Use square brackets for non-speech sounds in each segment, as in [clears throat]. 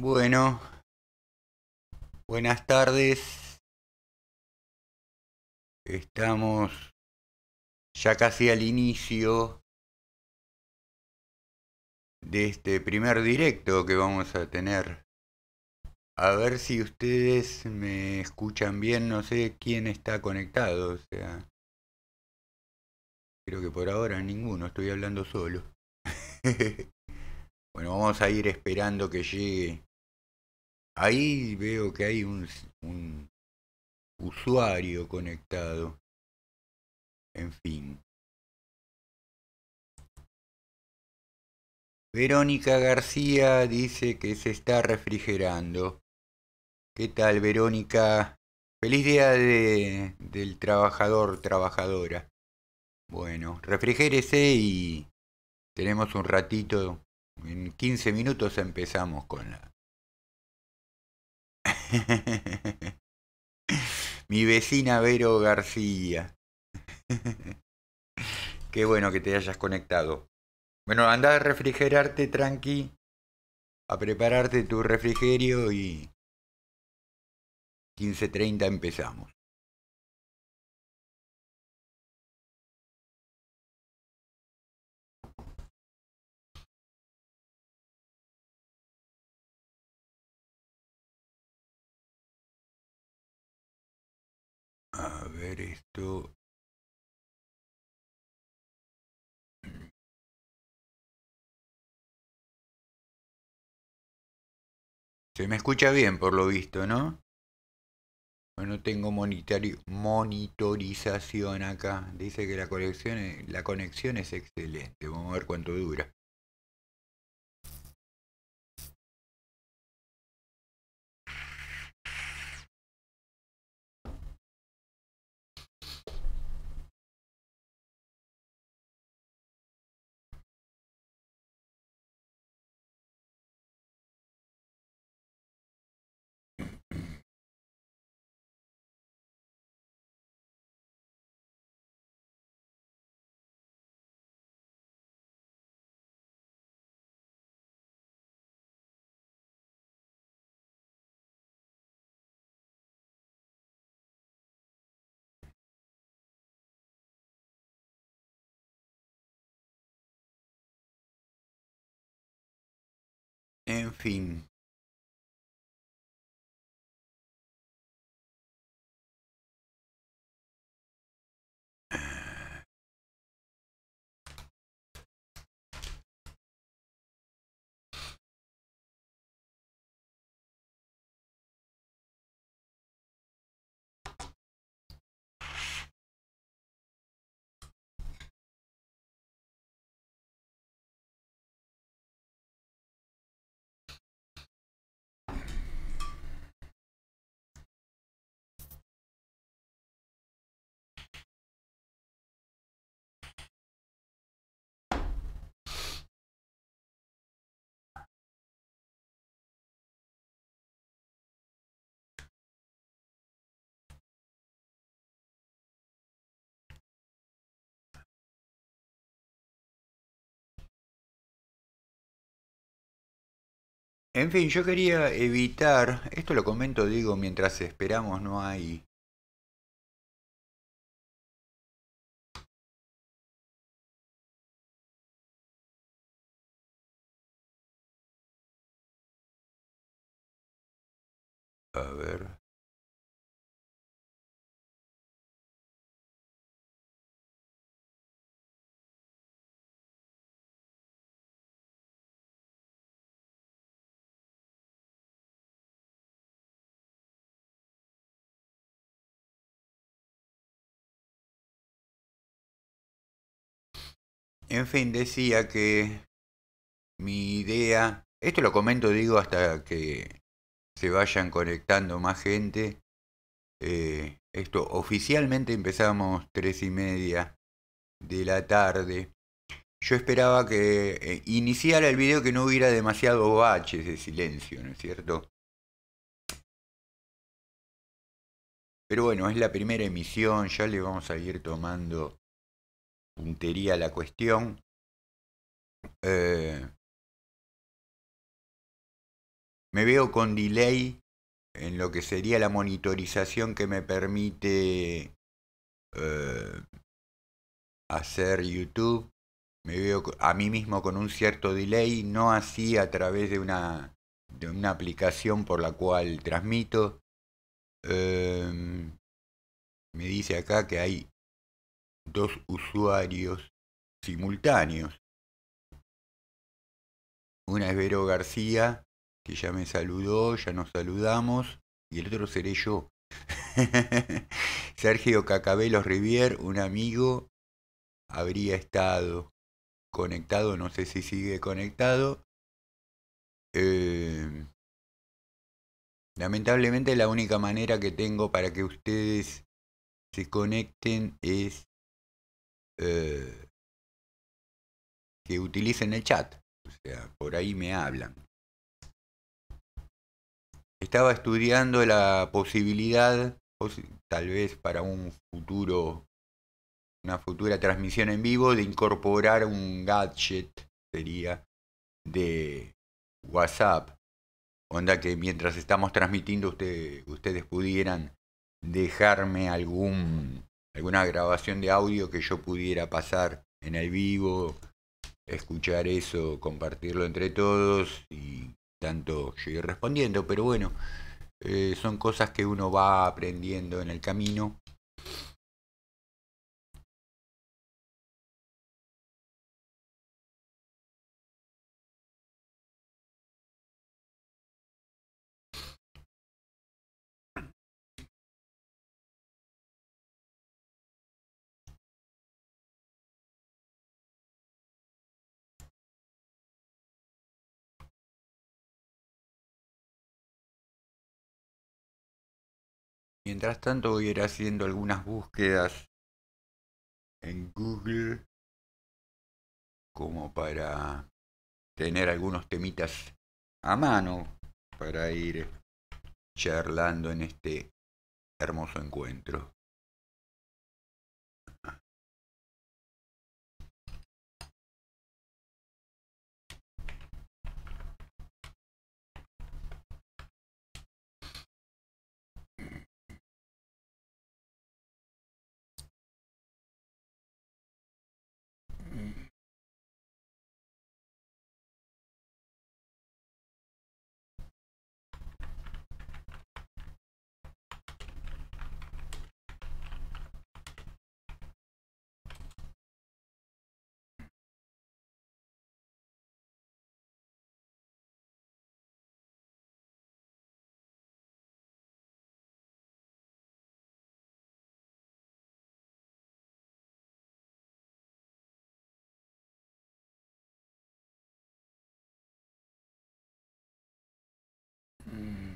Bueno, buenas tardes. Estamos ya casi al inicio de este primer directo que vamos a tener. A ver si ustedes me escuchan bien, no sé quién está conectado, o sea. Creo que por ahora ninguno, estoy hablando solo. [laughs] Bueno, vamos a ir esperando que llegue. Ahí veo que hay un, usuario conectado. En fin. Verónica García dice que se está refrigerando. ¿Qué tal, Verónica? Feliz día de, del trabajador, trabajadora. Bueno, refrigérese y tenemos un ratito en 15 minutos empezamos con la... [laughs] Mi vecina Vero García. [laughs] Qué bueno que te hayas conectado. Bueno, anda a refrigerarte tranqui, a prepararte tu refrigerio y 15.30 empezamos. ver esto. Se me escucha bien por lo visto, ¿no? Bueno, tengo monitorización acá. Dice que la conexión, la conexión es excelente. Vamos a ver cuánto dura. En fin. En fin, yo quería evitar, esto lo comento, digo, mientras esperamos no hay... A ver. en fin, decía que mi idea, esto lo comento, digo, hasta que se vayan conectando más gente. Eh, esto oficialmente empezamos tres y media de la tarde. Yo esperaba que eh, iniciara el video que no hubiera demasiado baches de silencio, ¿no es cierto? Pero bueno, es la primera emisión, ya le vamos a ir tomando puntería la cuestión. Eh, me veo con delay en lo que sería la monitorización que me permite eh, hacer YouTube. Me veo a mí mismo con un cierto delay, no así a través de una, de una aplicación por la cual transmito. Em, me dice acá que hay dos usuarios simultáneos. Una es Vero García, que ya me saludó, ya nos saludamos, y el otro seré yo. [laughs] Sergio Cacabelos Rivier, un amigo, habría estado conectado, no sé si sigue conectado. Eh, lamentablemente la única manera que tengo para que ustedes se conecten es eh, que utilicen el chat. O sea, por ahí me hablan. Estaba estudiando la posibilidad, pues, tal vez para un futuro, una futura transmisión en vivo, de incorporar un gadget, sería, de WhatsApp. Onda que mientras estamos transmitiendo ustedes pudieran dejarme algún alguna grabación de audio que yo pudiera pasar en el vivo, escuchar eso, compartirlo entre todos y tanto seguir respondiendo, pero bueno, eh, son cosas que uno va aprendiendo en el camino Mientras tanto voy a ir haciendo algunas búsquedas en Google como para tener algunos temitas a mano para ir charlando en este hermoso encuentro. Mm.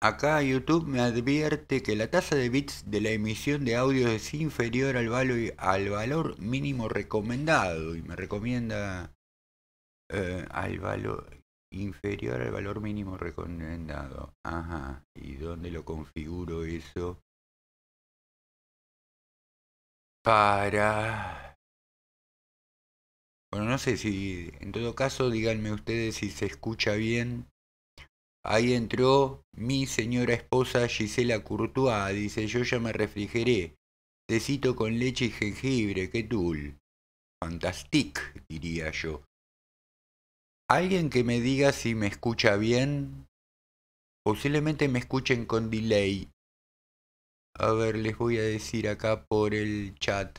Acá YouTube me advierte que la tasa de bits de la emisión de audio es inferior al, al valor mínimo recomendado y me recomienda eh, al valor inferior al valor mínimo recomendado. Ajá, ¿y dónde lo configuro eso? Para... Bueno, no sé si, en todo caso, díganme ustedes si se escucha bien Ahí entró mi señora esposa Gisela Courtois, dice, yo ya me refrigeré. cito con leche y jengibre, qué tul. Fantastic, diría yo. Alguien que me diga si me escucha bien. Posiblemente me escuchen con delay. A ver, les voy a decir acá por el chat.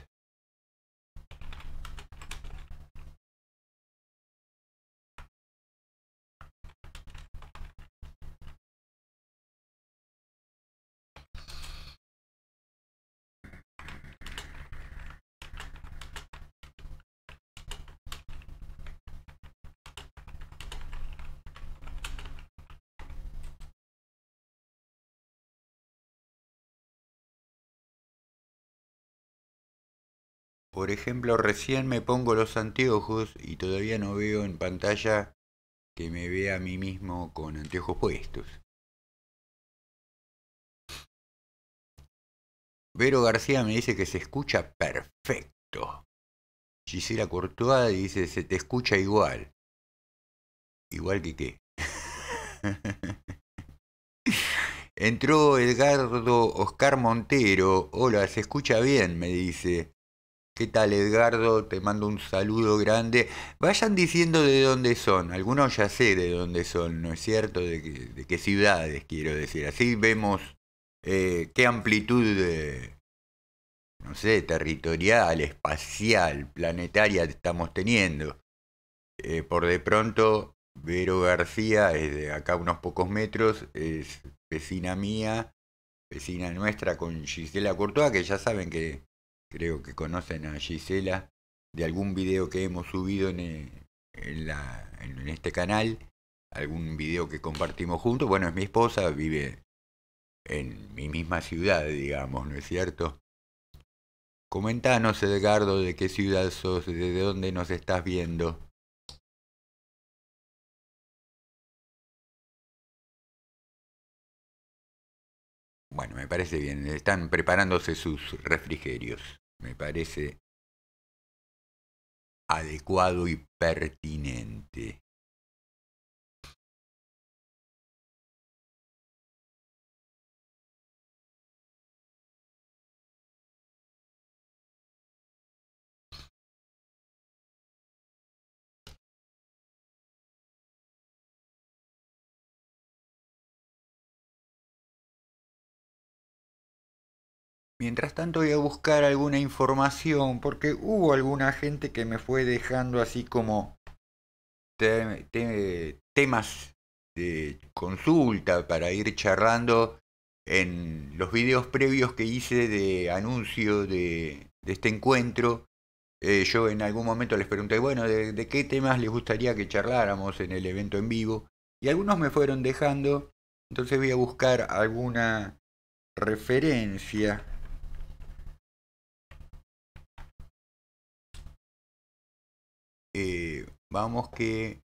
Por ejemplo, recién me pongo los anteojos y todavía no veo en pantalla que me vea a mí mismo con anteojos puestos. Vero García me dice que se escucha perfecto. Gisela Courtois dice, se te escucha igual. Igual que qué. [laughs] Entró Edgardo Oscar Montero. Hola, se escucha bien, me dice. ¿Qué tal Edgardo? Te mando un saludo grande. Vayan diciendo de dónde son. Algunos ya sé de dónde son, ¿no es cierto? De, qué ciudades, quiero decir. Así vemos eh, qué amplitud, de, no sé, territorial, espacial, planetaria estamos teniendo. Eh, por de pronto, Vero García es de acá unos pocos metros, es vecina mía, vecina nuestra con Gisela Courtois, que ya saben que creo que conocen a Gisela, de algún video que hemos subido eh, en, este canal, algún video que compartimos juntos. Bueno, es mi esposa, vive en mi misma ciudad, digamos, ¿no es cierto? Comentanos, Edgardo, de qué ciudad sos, de dónde nos estás viendo. Bueno, me parece bien. Están preparándose sus refrigerios. Me parece adecuado y pertinente. Mientras tanto voy a buscar alguna información porque hubo alguna gente que me fue dejando así como temas de consulta para ir charlando en los videos previos que hice de anuncio de, este encuentro. Eh, yo en algún momento les pregunté, bueno, de qué temas les gustaría que charláramos en el evento en vivo. Y algunos me fueron dejando, entonces voy a buscar alguna referencia Eh, vamos que...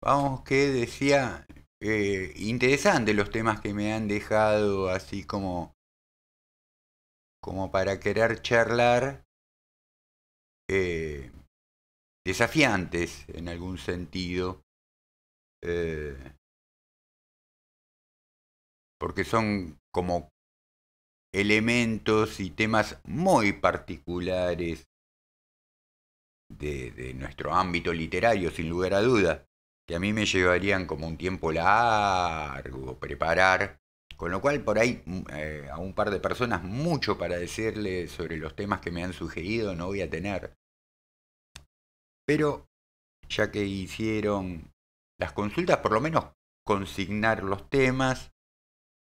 Vamos que decía, interesantes eh, interesante los temas que me han dejado así como como para querer charlar eh, desafiantes en algún sentido porque son como elementos y temas muy particulares de, nuestro ámbito literario, sin lugar a duda, que a mí me llevarían como un tiempo largo preparar, con lo cual por ahí mm, eh, a un par de personas mucho para decirle sobre los temas que me han sugerido no voy a tener. Pero ya que hicieron las consultas, por lo menos consignar los temas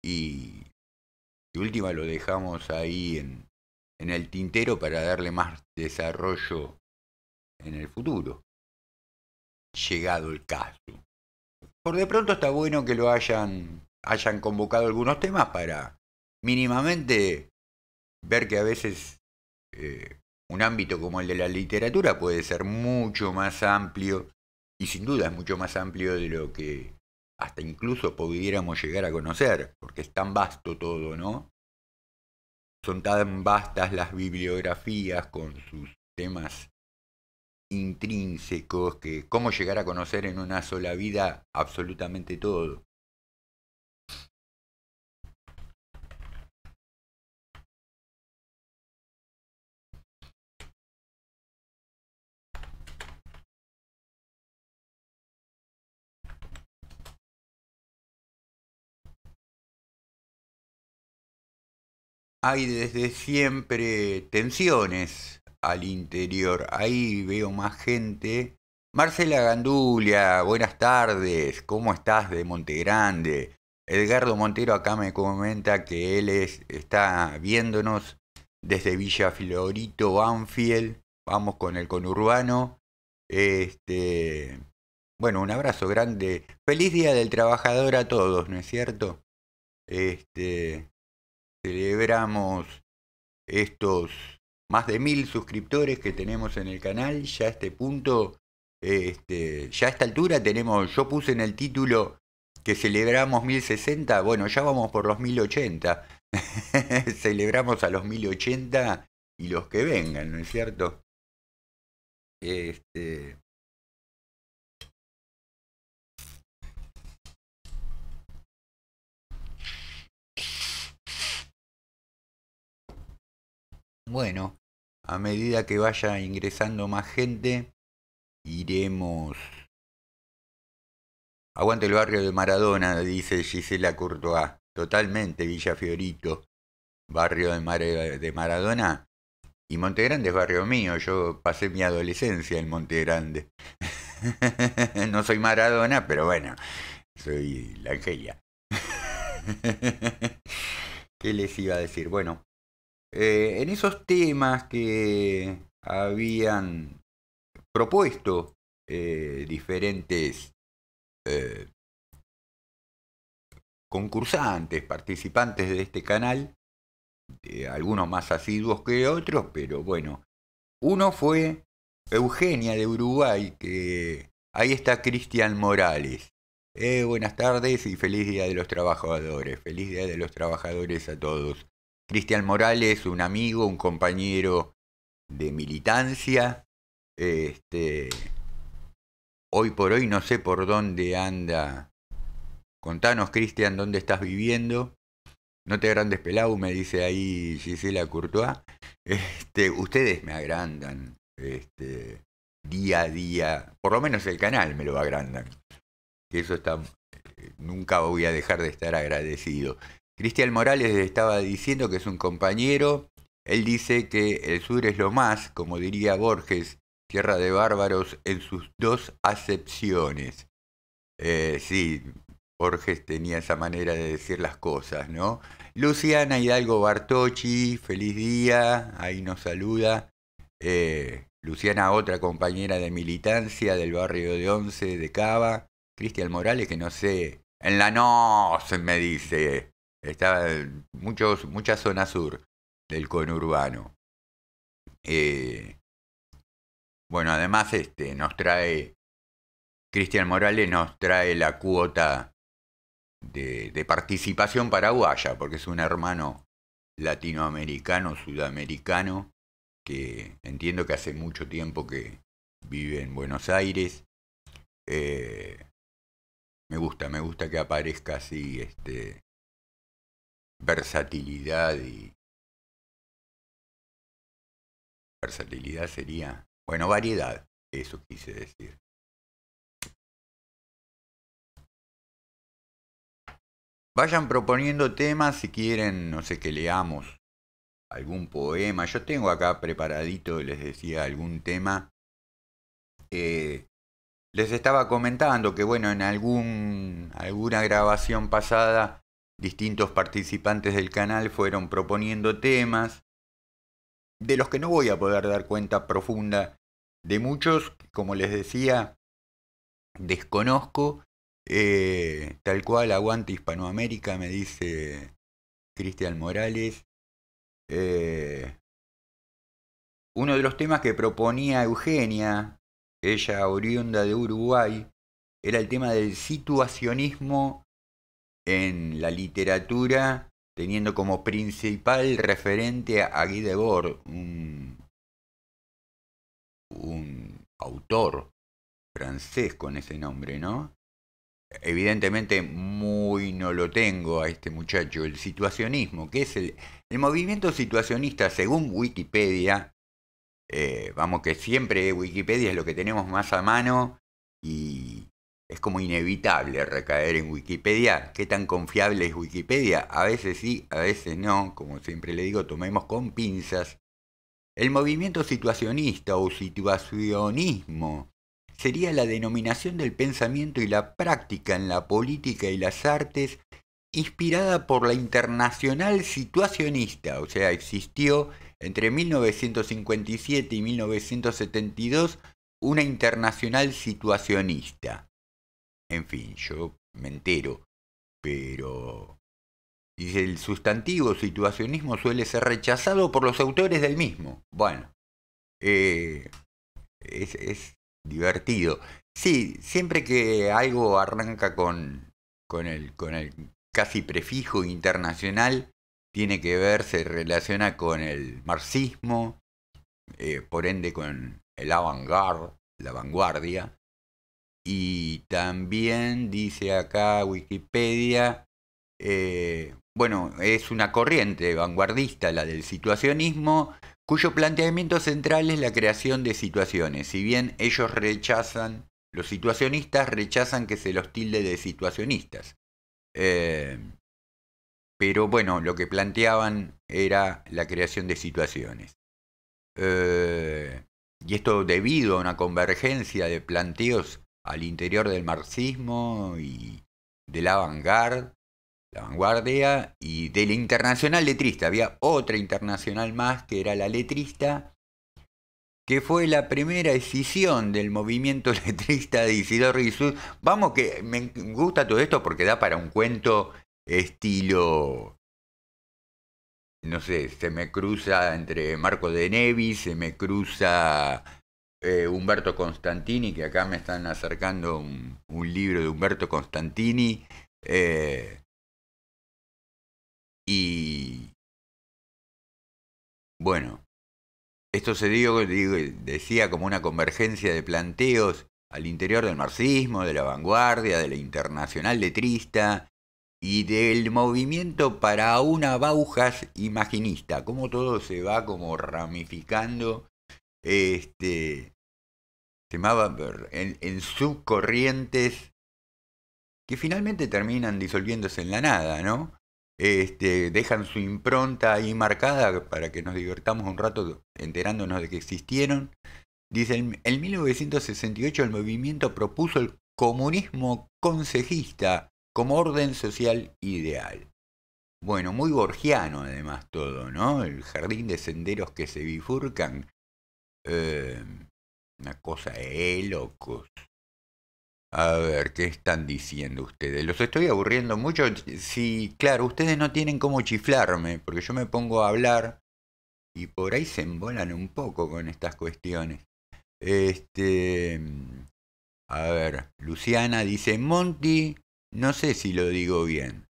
y última lo dejamos ahí en, en el tintero para darle más desarrollo en el futuro. Llegado el caso. Por de pronto está bueno que lo hayan, hayan convocado algunos temas para mínimamente ver que a veces eh, un ámbito como el de la literatura puede ser mucho más amplio y sin duda es mucho más amplio de lo que hasta incluso pudiéramos llegar a conocer, porque es tan vasto todo, ¿no? Son tan vastas las bibliografías con sus temas intrínsecos que cómo llegar a conocer en una sola vida absolutamente todo. hay desde siempre tensiones al interior. Ahí veo más gente. Marcela Gandulia, buenas tardes. ¿Cómo estás de Montegrande? Edgardo Montero acá me comenta que él está viéndonos desde Villa Florito, Banfield. Vamos con el conurbano. Este, bueno, un abrazo grande. Feliz Día del Trabajador a todos, ¿no es cierto? Este, Celebramos estos más de mil suscriptores que tenemos en el canal. Ya a este punto, este, ya a esta altura tenemos, yo puse en el título que celebramos 1060, bueno, ya vamos por los 1080. [laughs] celebramos a los 1080 y los que vengan, ¿no es cierto? Este, Bueno, a medida que vaya ingresando más gente, iremos... Aguante el barrio de Maradona, dice Gisela Courtois. Totalmente, Villa Fiorito. Barrio de, de Maradona. Y Monte Grande es barrio mío. Yo pasé mi adolescencia en Monte Grande. [laughs] no soy Maradona, pero bueno, soy la Angelia. [laughs] ¿Qué les iba a decir? Bueno, eh, en esos temas que habían propuesto eh, diferentes eh, concursantes, participantes de este canal, algunos más asiduos que otros, pero bueno, uno fue Eugenia de Uruguay, que ahí está Cristian Morales. Eh, buenas tardes y feliz Día de los Trabajadores. Feliz Día de los Trabajadores a todos. Cristian Morales, un amigo, un compañero de militancia. Este, hoy por hoy no sé por dónde anda. Contanos, Cristian, dónde estás viviendo. No te agrandes pelado, me dice ahí Gisela Courtois. Este, ustedes me agrandan este, día a día. Por lo menos el canal me lo agrandan. Eso está. Eh, nunca voy a dejar de estar agradecido. Cristian Morales estaba diciendo que es un compañero. Él dice que el sur es lo más, como diría Borges, tierra de bárbaros en sus dos acepciones. Eh, sí, Borges tenía esa manera de decir las cosas, ¿no? Luciana Hidalgo Bartocci, feliz día, ahí nos saluda. Eh, Luciana, otra compañera de militancia del barrio de Once de Cava. Cristian Morales, que no sé, en la se me dice. Estaba muchos, mucha zona sur del conurbano. Eh, bueno, además este, nos trae, Cristian Morales nos trae la cuota de, participación paraguaya, porque es un hermano latinoamericano, sudamericano, que entiendo que hace mucho tiempo que vive en Buenos Aires. Eh, me gusta, me gusta que aparezca así, este, versatilidad y... Versatilidad sería... Bueno, variedad, eso quise decir. Vayan proponiendo temas si quieren, no sé, que leamos algún poema. Yo tengo acá preparadito, les decía, algún tema. Eh, les estaba comentando que, bueno, en algún, alguna grabación pasada distintos participantes del canal fueron proponiendo temas, de los que no voy a poder dar cuenta profunda de muchos, como les decía, desconozco, eh, tal cual aguante Hispanoamérica, me dice Cristian Morales. Eh, uno de los temas que proponía Eugenia, ella oriunda de Uruguay, era el tema del situacionismo en la literatura teniendo como principal referente a Guy Debord, un, un autor francés con ese nombre, ¿no? Evidentemente muy no lo tengo a este muchacho, el situacionismo, que es el, el movimiento situacionista según Wikipedia, eh, vamos que siempre Wikipedia es lo que tenemos más a mano y es como inevitable recaer en Wikipedia. ¿Qué tan confiable es Wikipedia? A veces sí, a veces no. Como siempre le digo, tomemos con pinzas. El movimiento situacionista o situacionismo sería la denominación del pensamiento y la práctica en la política y las artes inspirada por la internacional situacionista, o sea, existió entre 1957 y 1972 una internacional situacionista. En fin, yo me entero, pero... Dice, el sustantivo situacionismo suele ser rechazado por los autores del mismo. Bueno, eh, es, divertido. Sí, siempre que algo arranca con, con, el, con el casi prefijo internacional, tiene que ver, se relaciona con el marxismo, eh, por ende con el avant-garde, la vanguardia, y también dice acá Wikipedia, eh, bueno, es una corriente vanguardista, la del situacionismo, cuyo planteamiento central es la creación de situaciones. Si bien ellos rechazan, los situacionistas rechazan que se los tilde de situacionistas. Eh, pero bueno, lo que planteaban era la creación de situaciones. Eh, y esto debido a una convergencia de planteos al interior del marxismo y de la vanguardia, y de la internacional letrista. Había otra internacional más que era la letrista, que fue la primera escisión del movimiento [laughs] letrista de Isidoro Rizuz. Vamos que me gusta todo esto porque da para un cuento estilo no sé, se me cruza entre Marco de Nevis, se me cruza eh, Humberto Constantini, que acá me están acercando un, libro de Humberto Constantini. Eh, y bueno, esto se decía, como una convergencia de planteos al interior del marxismo, de la vanguardia, de la internacional letrista y del movimiento para una Baujas imaginista, cómo todo se va como ramificando este, se en, sus subcorrientes que finalmente terminan disolviéndose en la nada, ¿no? Este, dejan su impronta ahí marcada para que nos divertamos un rato enterándonos de que existieron. Dice, en 1968 el movimiento propuso el comunismo consejista como orden social ideal. Bueno, muy borgiano además todo, ¿no? El jardín de senderos que se bifurcan Em, una cosa de locos. A ver, ¿qué están diciendo ustedes? ¿Los estoy aburriendo mucho? Sí, claro, ustedes no tienen cómo chiflarme, porque yo me pongo a hablar y por ahí se embolan un poco con estas cuestiones. Este. Mm, a ver, Luciana dice: Monty, no sé si lo digo bien.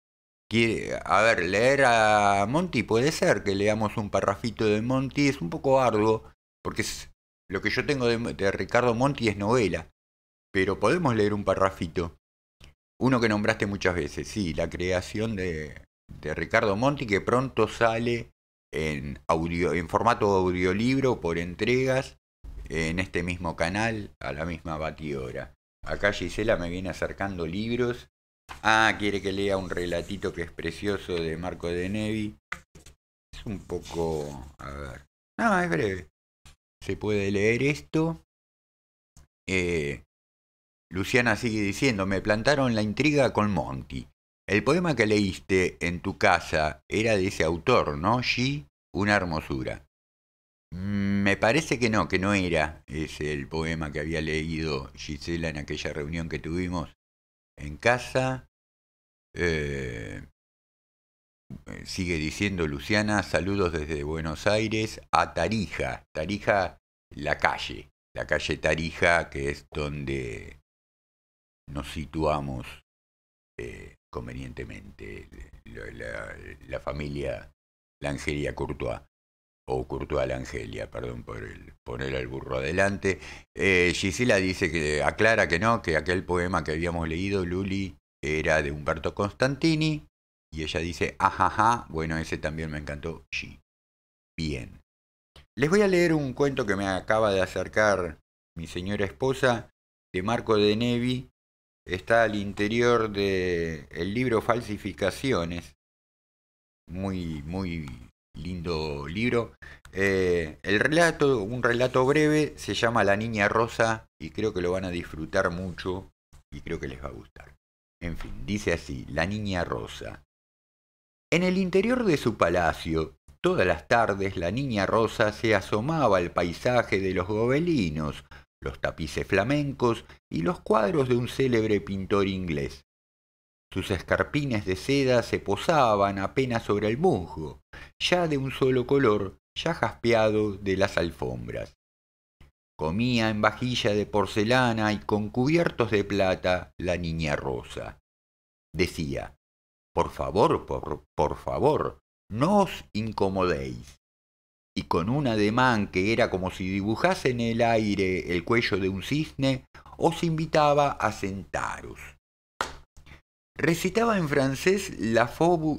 Quiere, a ver, leer a Monty puede ser que leamos un parrafito de Monty, es un poco arduo porque lo que yo tengo de, Ricardo Monti es novela, pero podemos leer un parrafito. Uno que nombraste muchas veces, sí, la creación de, Ricardo Monti que pronto sale en, audio, en formato audiolibro por entregas en este mismo canal a la misma batidora. Acá Gisela me viene acercando libros. Ah, quiere que lea un relatito que es precioso de Marco de Nevi. Es un poco... A ver. No, es breve se puede leer esto. Eh, Luciana sigue diciendo, me plantaron la intriga con Monty. El poema que leíste en tu casa era de ese autor, ¿no? sí una hermosura. Mm, me parece que no, que no era ese el poema que había leído Gisela en aquella reunión que tuvimos en casa. Eh, sigue diciendo Luciana, saludos desde Buenos Aires a Tarija, Tarija la calle, la calle Tarija que es donde nos situamos eh, convenientemente, la, la, familia Langelia Courtois, o Courtois Angelia perdón por el poner al burro adelante. Eh, Gisela dice que aclara que no, que aquel poema que habíamos leído, Luli, era de Humberto Constantini, y ella dice, ajaja, bueno, ese también me encantó, sí. Bien. Les voy a leer un cuento que me acaba de acercar mi señora esposa, de Marco de Nevi. Está al interior del libro Falsificaciones. Muy, muy lindo libro. Eh, el relato, un relato breve, se llama La Niña Rosa y creo que lo van a disfrutar mucho y creo que les va a gustar. En fin, dice así, La Niña Rosa. En el interior de su palacio, todas las tardes la niña Rosa se asomaba al paisaje de los gobelinos, los tapices flamencos y los cuadros de un célebre pintor inglés. Sus escarpines de seda se posaban apenas sobre el monjo, ya de un solo color, ya jaspeado de las alfombras. Comía en vajilla de porcelana y con cubiertos de plata la niña Rosa. Decía, por favor, por, favor, no os incomodéis. Y con un ademán que era como si dibujase en el aire el cuello de un cisne, os invitaba a sentaros. Recitaba en francés la,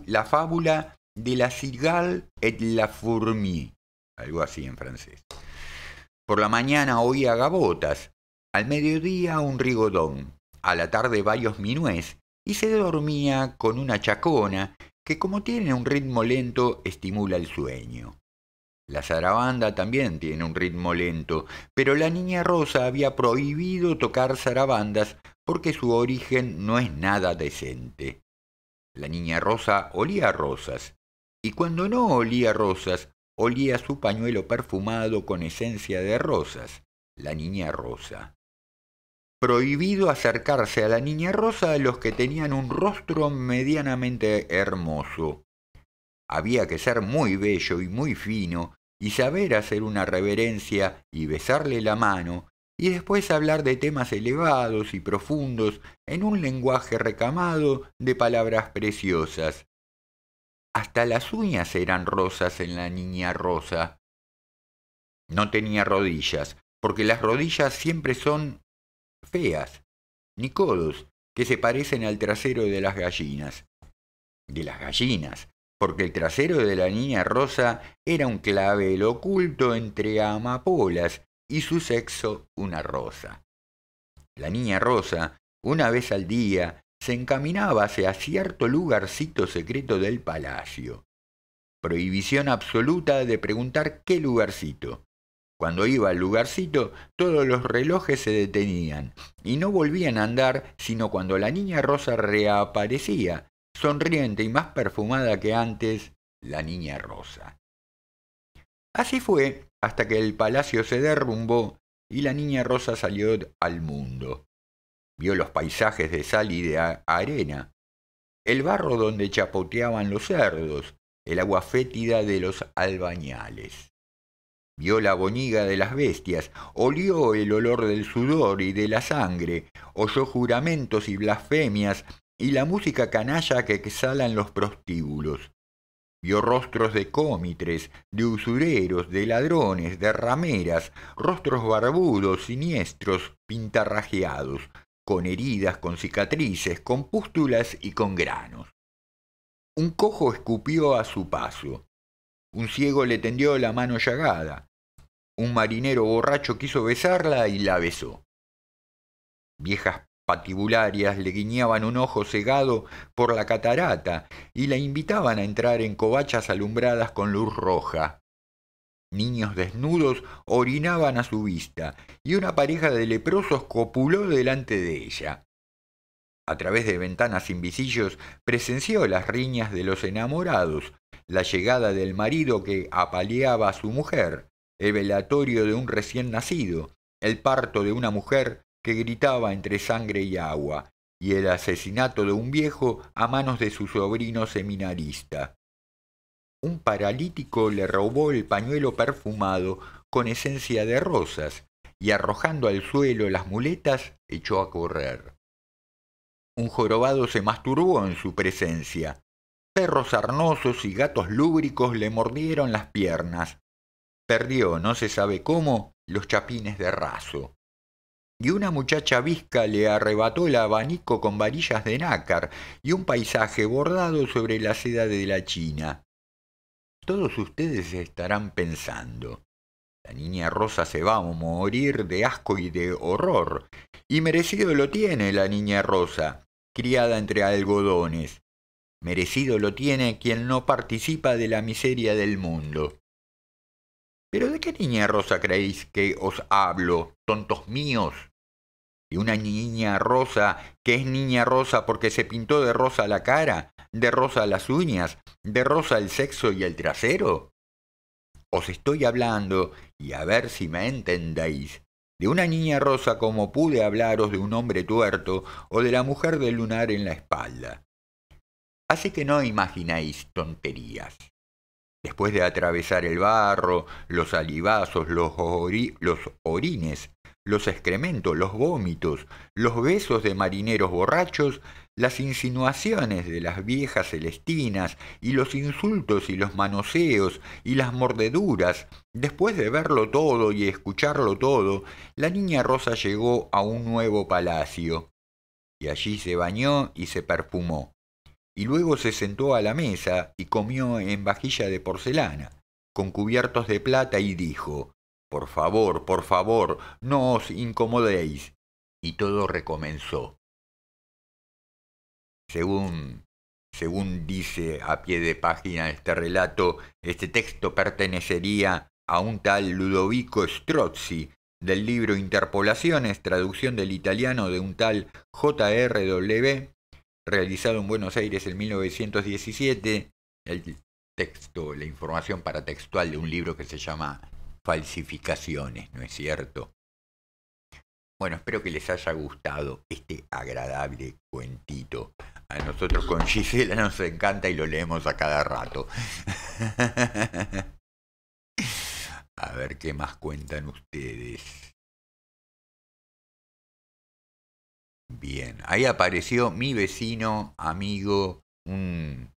la fábula de la cigale et la fourmi, algo así en francés. Por la mañana oía gavotas, al mediodía un rigodón, a la tarde varios minués, y se dormía con una chacona que como tiene un ritmo lento estimula el sueño. La zarabanda también tiene un ritmo lento, pero la niña Rosa había prohibido tocar zarabandas porque su origen no es nada decente. La niña Rosa olía rosas, y cuando no olía rosas, olía su pañuelo perfumado con esencia de rosas, la niña Rosa prohibido acercarse a la niña rosa a los que tenían un rostro medianamente hermoso. Había que ser muy bello y muy fino, y saber hacer una reverencia y besarle la mano, y después hablar de temas elevados y profundos en un lenguaje recamado de palabras preciosas. Hasta las uñas eran rosas en la niña rosa. No tenía rodillas, porque las rodillas siempre son feas, ni codos que se parecen al trasero de las gallinas. De las gallinas, porque el trasero de la niña rosa era un clavel oculto entre amapolas y su sexo una rosa. La niña rosa, una vez al día, se encaminaba hacia cierto lugarcito secreto del palacio. Prohibición absoluta de preguntar qué lugarcito, cuando iba al lugarcito, todos los relojes se detenían y no volvían a andar sino cuando la niña rosa reaparecía, sonriente y más perfumada que antes, la niña rosa. Así fue hasta que el palacio se derrumbó y la niña rosa salió al mundo. Vio los paisajes de sal y de arena, el barro donde chapoteaban los cerdos, el agua fétida de los albañales vio la boniga de las bestias, olió el olor del sudor y de la sangre, oyó juramentos y blasfemias y la música canalla que exhalan los prostíbulos. Vio rostros de cómitres, de usureros, de ladrones, de rameras, rostros barbudos, siniestros, pintarrajeados, con heridas, con cicatrices, con pústulas y con granos. Un cojo escupió a su paso. Un ciego le tendió la mano llagada. Un marinero borracho quiso besarla y la besó. Viejas patibularias le guiñaban un ojo cegado por la catarata y la invitaban a entrar en covachas alumbradas con luz roja. Niños desnudos orinaban a su vista y una pareja de leprosos copuló delante de ella. A través de ventanas sin visillos presenció las riñas de los enamorados, la llegada del marido que apaleaba a su mujer, el velatorio de un recién nacido, el parto de una mujer que gritaba entre sangre y agua, y el asesinato de un viejo a manos de su sobrino seminarista. Un paralítico le robó el pañuelo perfumado con esencia de rosas, y arrojando al suelo las muletas, echó a correr. Un jorobado se masturbó en su presencia, Perros arnosos y gatos lúbricos le mordieron las piernas. Perdió, no se sabe cómo, los chapines de raso. Y una muchacha visca le arrebató el abanico con varillas de nácar y un paisaje bordado sobre la seda de la China. Todos ustedes estarán pensando. La niña Rosa se va a morir de asco y de horror. Y merecido lo tiene la niña Rosa, criada entre algodones, Merecido lo tiene quien no participa de la miseria del mundo. Pero ¿de qué niña rosa creéis que os hablo, tontos míos? ¿De una niña rosa que es niña rosa porque se pintó de rosa la cara, de rosa las uñas, de rosa el sexo y el trasero? Os estoy hablando, y a ver si me entendéis, de una niña rosa como pude hablaros de un hombre tuerto o de la mujer del lunar en la espalda. Así que no imagináis tonterías. Después de atravesar el barro, los alivazos, los, los orines, los excrementos, los vómitos, los besos de marineros borrachos, las insinuaciones de las viejas celestinas y los insultos y los manoseos y las mordeduras, después de verlo todo y escucharlo todo, la niña Rosa llegó a un nuevo palacio, y allí se bañó y se perfumó, y luego se sentó a la mesa y comió en vajilla de porcelana, con cubiertos de plata, y dijo, Por favor, por favor, no os incomodéis. Y todo recomenzó. Según, según dice a pie de página este relato, este texto pertenecería a un tal Ludovico Strozzi, del libro Interpolaciones, traducción del italiano de un tal J.R.W., realizado en Buenos Aires en 1917, el texto, la información paratextual de un libro que se llama Falsificaciones, ¿no es cierto? Bueno, espero que les haya gustado este agradable cuentito. A nosotros con Gisela nos encanta y lo leemos a cada rato. [laughs] a ver qué más cuentan ustedes. Bien, ahí apareció mi vecino, amigo, un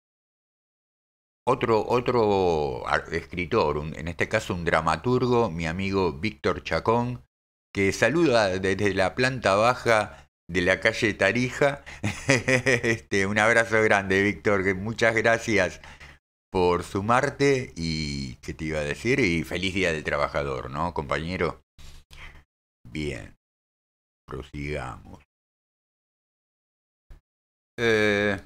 otro, otro escritor, en este caso un dramaturgo, mi amigo Víctor Chacón, que saluda desde la planta baja de la calle Tarija. [laughs] este, un abrazo grande, Víctor, muchas gracias por sumarte y qué te iba a decir y feliz día del trabajador, ¿no, compañero? Bien, prosigamos. Eh,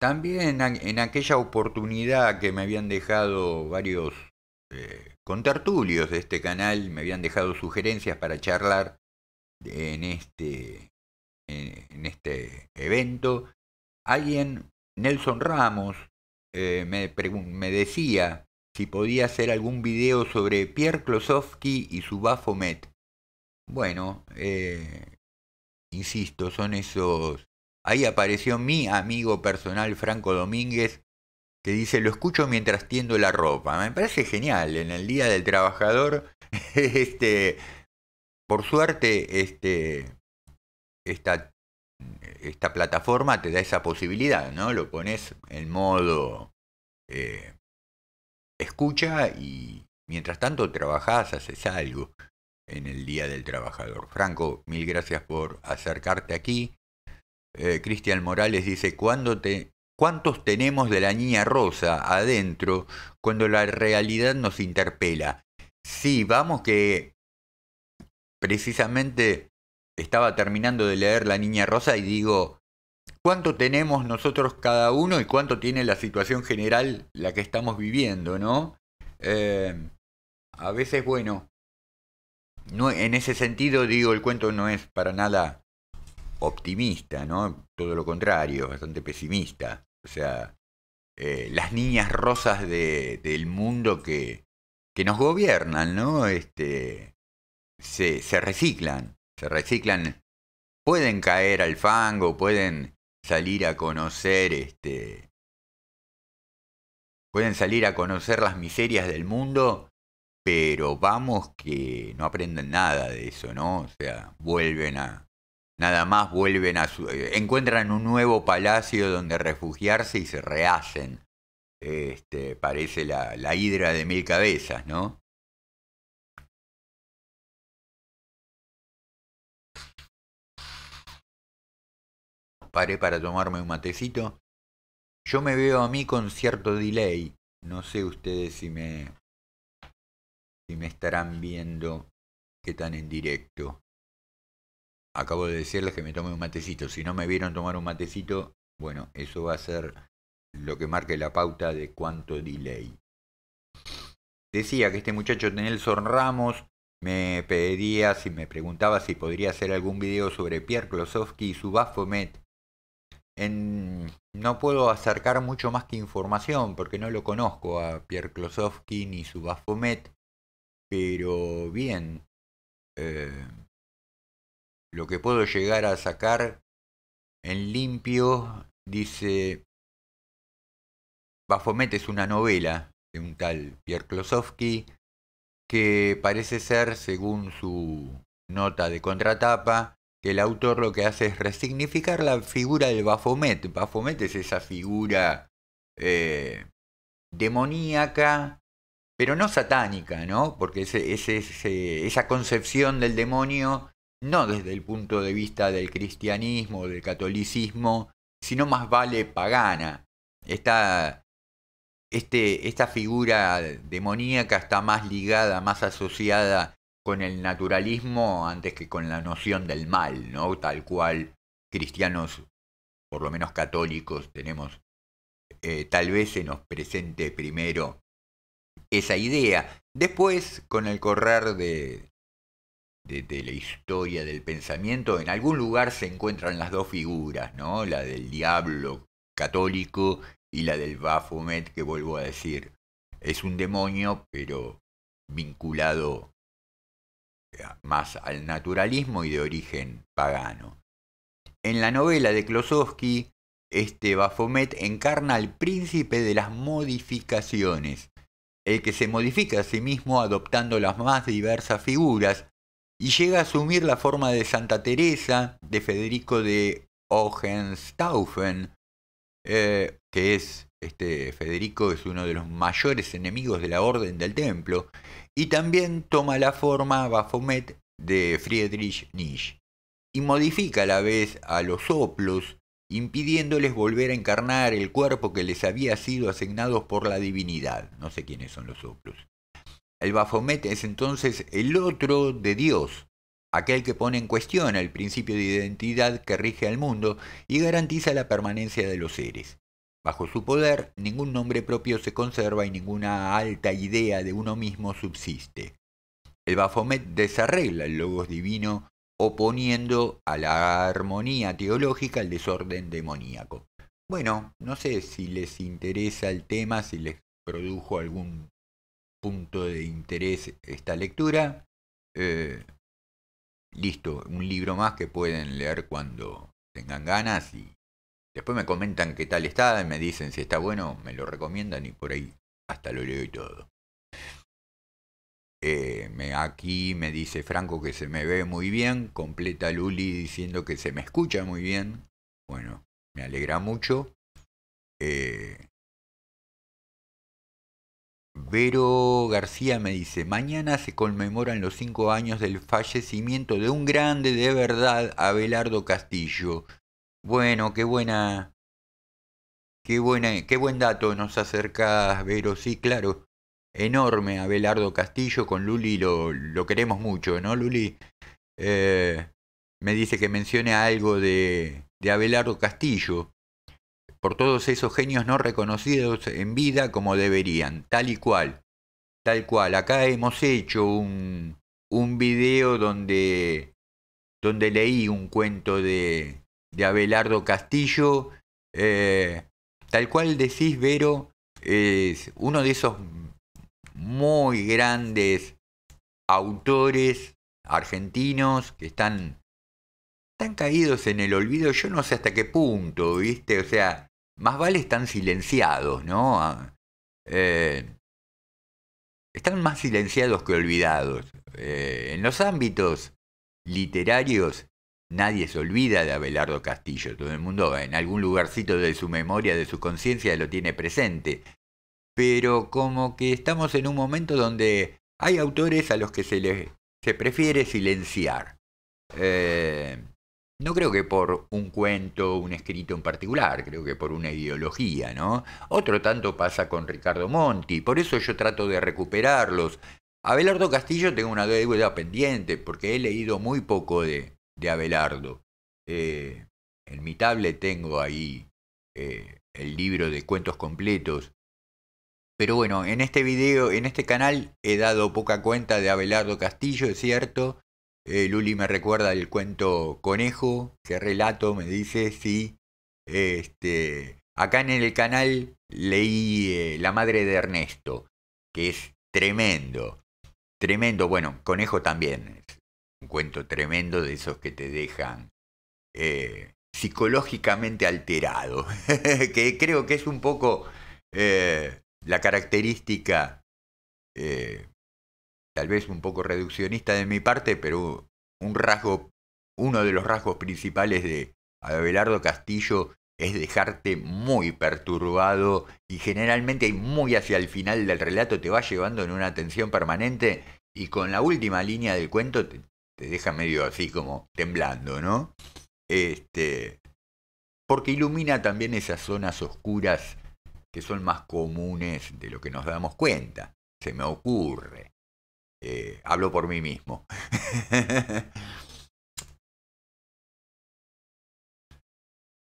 también en, aquella oportunidad que me habían dejado varios eh, contertulios de este canal, me habían dejado sugerencias para charlar en este, en, este evento, alguien, Nelson Ramos, eh, me, me decía si podía hacer algún video sobre Pierre Klosowski y su Bafomet Bueno, eh, Insisto, son esos... Ahí apareció mi amigo personal Franco Domínguez que dice, lo escucho mientras tiendo la ropa. Me parece genial, en el Día del Trabajador, [laughs] este, por suerte, este, esta, esta plataforma te da esa posibilidad, ¿no? Lo pones en modo eh, escucha y mientras tanto trabajás, haces algo en el Día del Trabajador. Franco, mil gracias por acercarte aquí. Eh, Cristian Morales dice, ¿cuántos tenemos de la niña rosa adentro cuando la realidad nos interpela? Sí, vamos que precisamente estaba terminando de leer La Niña Rosa y digo, ¿cuánto tenemos nosotros cada uno y cuánto tiene la situación general la que estamos viviendo, no? Eh, a veces, bueno, no, en ese sentido, digo, el cuento no es para nada optimista, ¿no? Todo lo contrario, bastante pesimista. O sea, eh, las niñas rosas de, del mundo que, que nos gobiernan, ¿no? Este, se, se reciclan, se reciclan, pueden caer al fango, pueden salir a conocer, este, pueden salir a conocer las miserias del mundo pero vamos que no aprenden nada de eso, ¿no? O sea, vuelven a... Nada más vuelven a su... Eh, encuentran un nuevo palacio donde refugiarse y se rehacen. Este, parece la, la hidra de mil cabezas, ¿no? Paré para tomarme un matecito. Yo me veo a mí con cierto delay. No sé ustedes si me, si me estarán viendo que tan en directo. Acabo de decirles que me tome un matecito. Si no me vieron tomar un matecito, bueno, eso va a ser lo que marque la pauta de cuánto delay. Decía que este muchacho Nelson Ramos me pedía, si me preguntaba si podría hacer algún video sobre Pierre Klosowski y su Bafomet No puedo acercar mucho más que información porque no lo conozco a Pierre Klosowski ni su Bafomet pero bien, eh, lo que puedo llegar a sacar en limpio dice, Bafomet es una novela de un tal Pierre Klosowski que parece ser, según su nota de contratapa, que el autor lo que hace es resignificar la figura del Bafomet. Bafomet es esa figura eh, demoníaca pero no satánica, ¿no? Porque esa concepción del demonio, no desde el punto de vista del cristianismo, del catolicismo, sino más vale pagana. Esta, este, esta figura demoníaca está más ligada, más asociada con el naturalismo antes que con la noción del mal, ¿no? Tal cual cristianos, por lo menos católicos, tenemos, eh, tal vez se nos presente primero esa idea. Después, con el correr de, de, la historia del pensamiento, en algún lugar se encuentran las dos figuras, ¿no? La del diablo católico y la del Baphomet, que vuelvo a decir, es un demonio, pero vinculado eh, más al naturalismo y de origen pagano. En la novela de Klosowski, este Baphomet encarna al príncipe de las modificaciones, el que se modifica a sí mismo adoptando las más diversas figuras y llega a asumir la forma de Santa Teresa, de Federico de Hohenstaufen, eh, que es este Federico es uno de los mayores enemigos de la Orden del Templo, y también toma la forma Baphomet de Friedrich Nietzsche, y modifica a la vez a los soplos impidiéndoles volver a encarnar el cuerpo que les había sido asignado por la divinidad. No sé quiénes son los otros. El Bafomet es entonces el otro de Dios, aquel que pone en cuestión el principio de identidad que rige al mundo y garantiza la permanencia de los seres. Bajo su poder, ningún nombre propio se conserva y ninguna alta idea de uno mismo subsiste. El Bafomet desarregla el logos divino oponiendo a la armonía teológica el desorden demoníaco. Bueno, no sé si les interesa el tema, si les produjo algún punto de interés esta lectura. Eh, listo, un libro más que pueden leer cuando tengan ganas y después me comentan qué tal está, me dicen si está bueno, me lo recomiendan y por ahí hasta lo leo y todo. Eh, me, aquí me dice Franco que se me ve muy bien, completa Luli diciendo que se me escucha muy bien. Bueno, me alegra mucho. Eh, Vero García me dice, mañana se conmemoran los cinco años del fallecimiento de un grande de verdad, Abelardo Castillo. Bueno, qué buena, qué buena, qué buen dato nos acercas, Vero. Sí, claro enorme a Castillo. Con Luli lo, lo queremos mucho, ¿no, Luli? Eh, me dice que mencione algo de, de Abelardo Castillo. Por todos esos genios no reconocidos en vida como deberían, tal y cual. Tal cual. Acá hemos hecho un, un video donde, donde leí un cuento de, de Abelardo Castillo. Eh, tal cual decís, Vero, es uno de esos muy grandes autores argentinos que están caídos en el olvido, yo no sé hasta qué punto, ¿viste? O sea, más vale están silenciados, ¿no? Ah, eh, están más silenciados que olvidados. Eh, en los ámbitos literarios nadie se olvida de Abelardo Castillo, todo el mundo en algún lugarcito de su memoria, de su conciencia, lo tiene presente pero como que estamos en un momento donde hay autores a los que se les se prefiere silenciar. Eh, no creo que por un cuento, un escrito en particular, creo que por una ideología, ¿no? Otro tanto pasa con Ricardo Monti, por eso yo trato de recuperarlos. Abelardo Castillo tengo una deuda pendiente, porque he leído muy poco de, de Abelardo. Eh, en mi table tengo ahí eh, el libro de cuentos completos pero bueno, en este video, en este canal he dado poca cuenta de Abelardo Castillo, es cierto. Eh, Luli me recuerda el cuento Conejo, que relato, me dice, sí. Este, acá en el canal leí eh, La madre de Ernesto, que es tremendo. Tremendo, bueno, Conejo también es un cuento tremendo de esos que te dejan eh, psicológicamente alterado, [laughs] que creo que es un poco... Eh, la característica, eh, tal vez un poco reduccionista de mi parte, pero un rasgo, uno de los rasgos principales de Abelardo Castillo es dejarte muy perturbado y generalmente muy hacia el final del relato te va llevando en una tensión permanente y con la última línea del cuento te, deja medio así como temblando, ¿no? Este, porque ilumina también esas zonas oscuras que son más comunes de lo que nos damos cuenta. Se me ocurre. Eh, hablo por mí mismo. [laughs]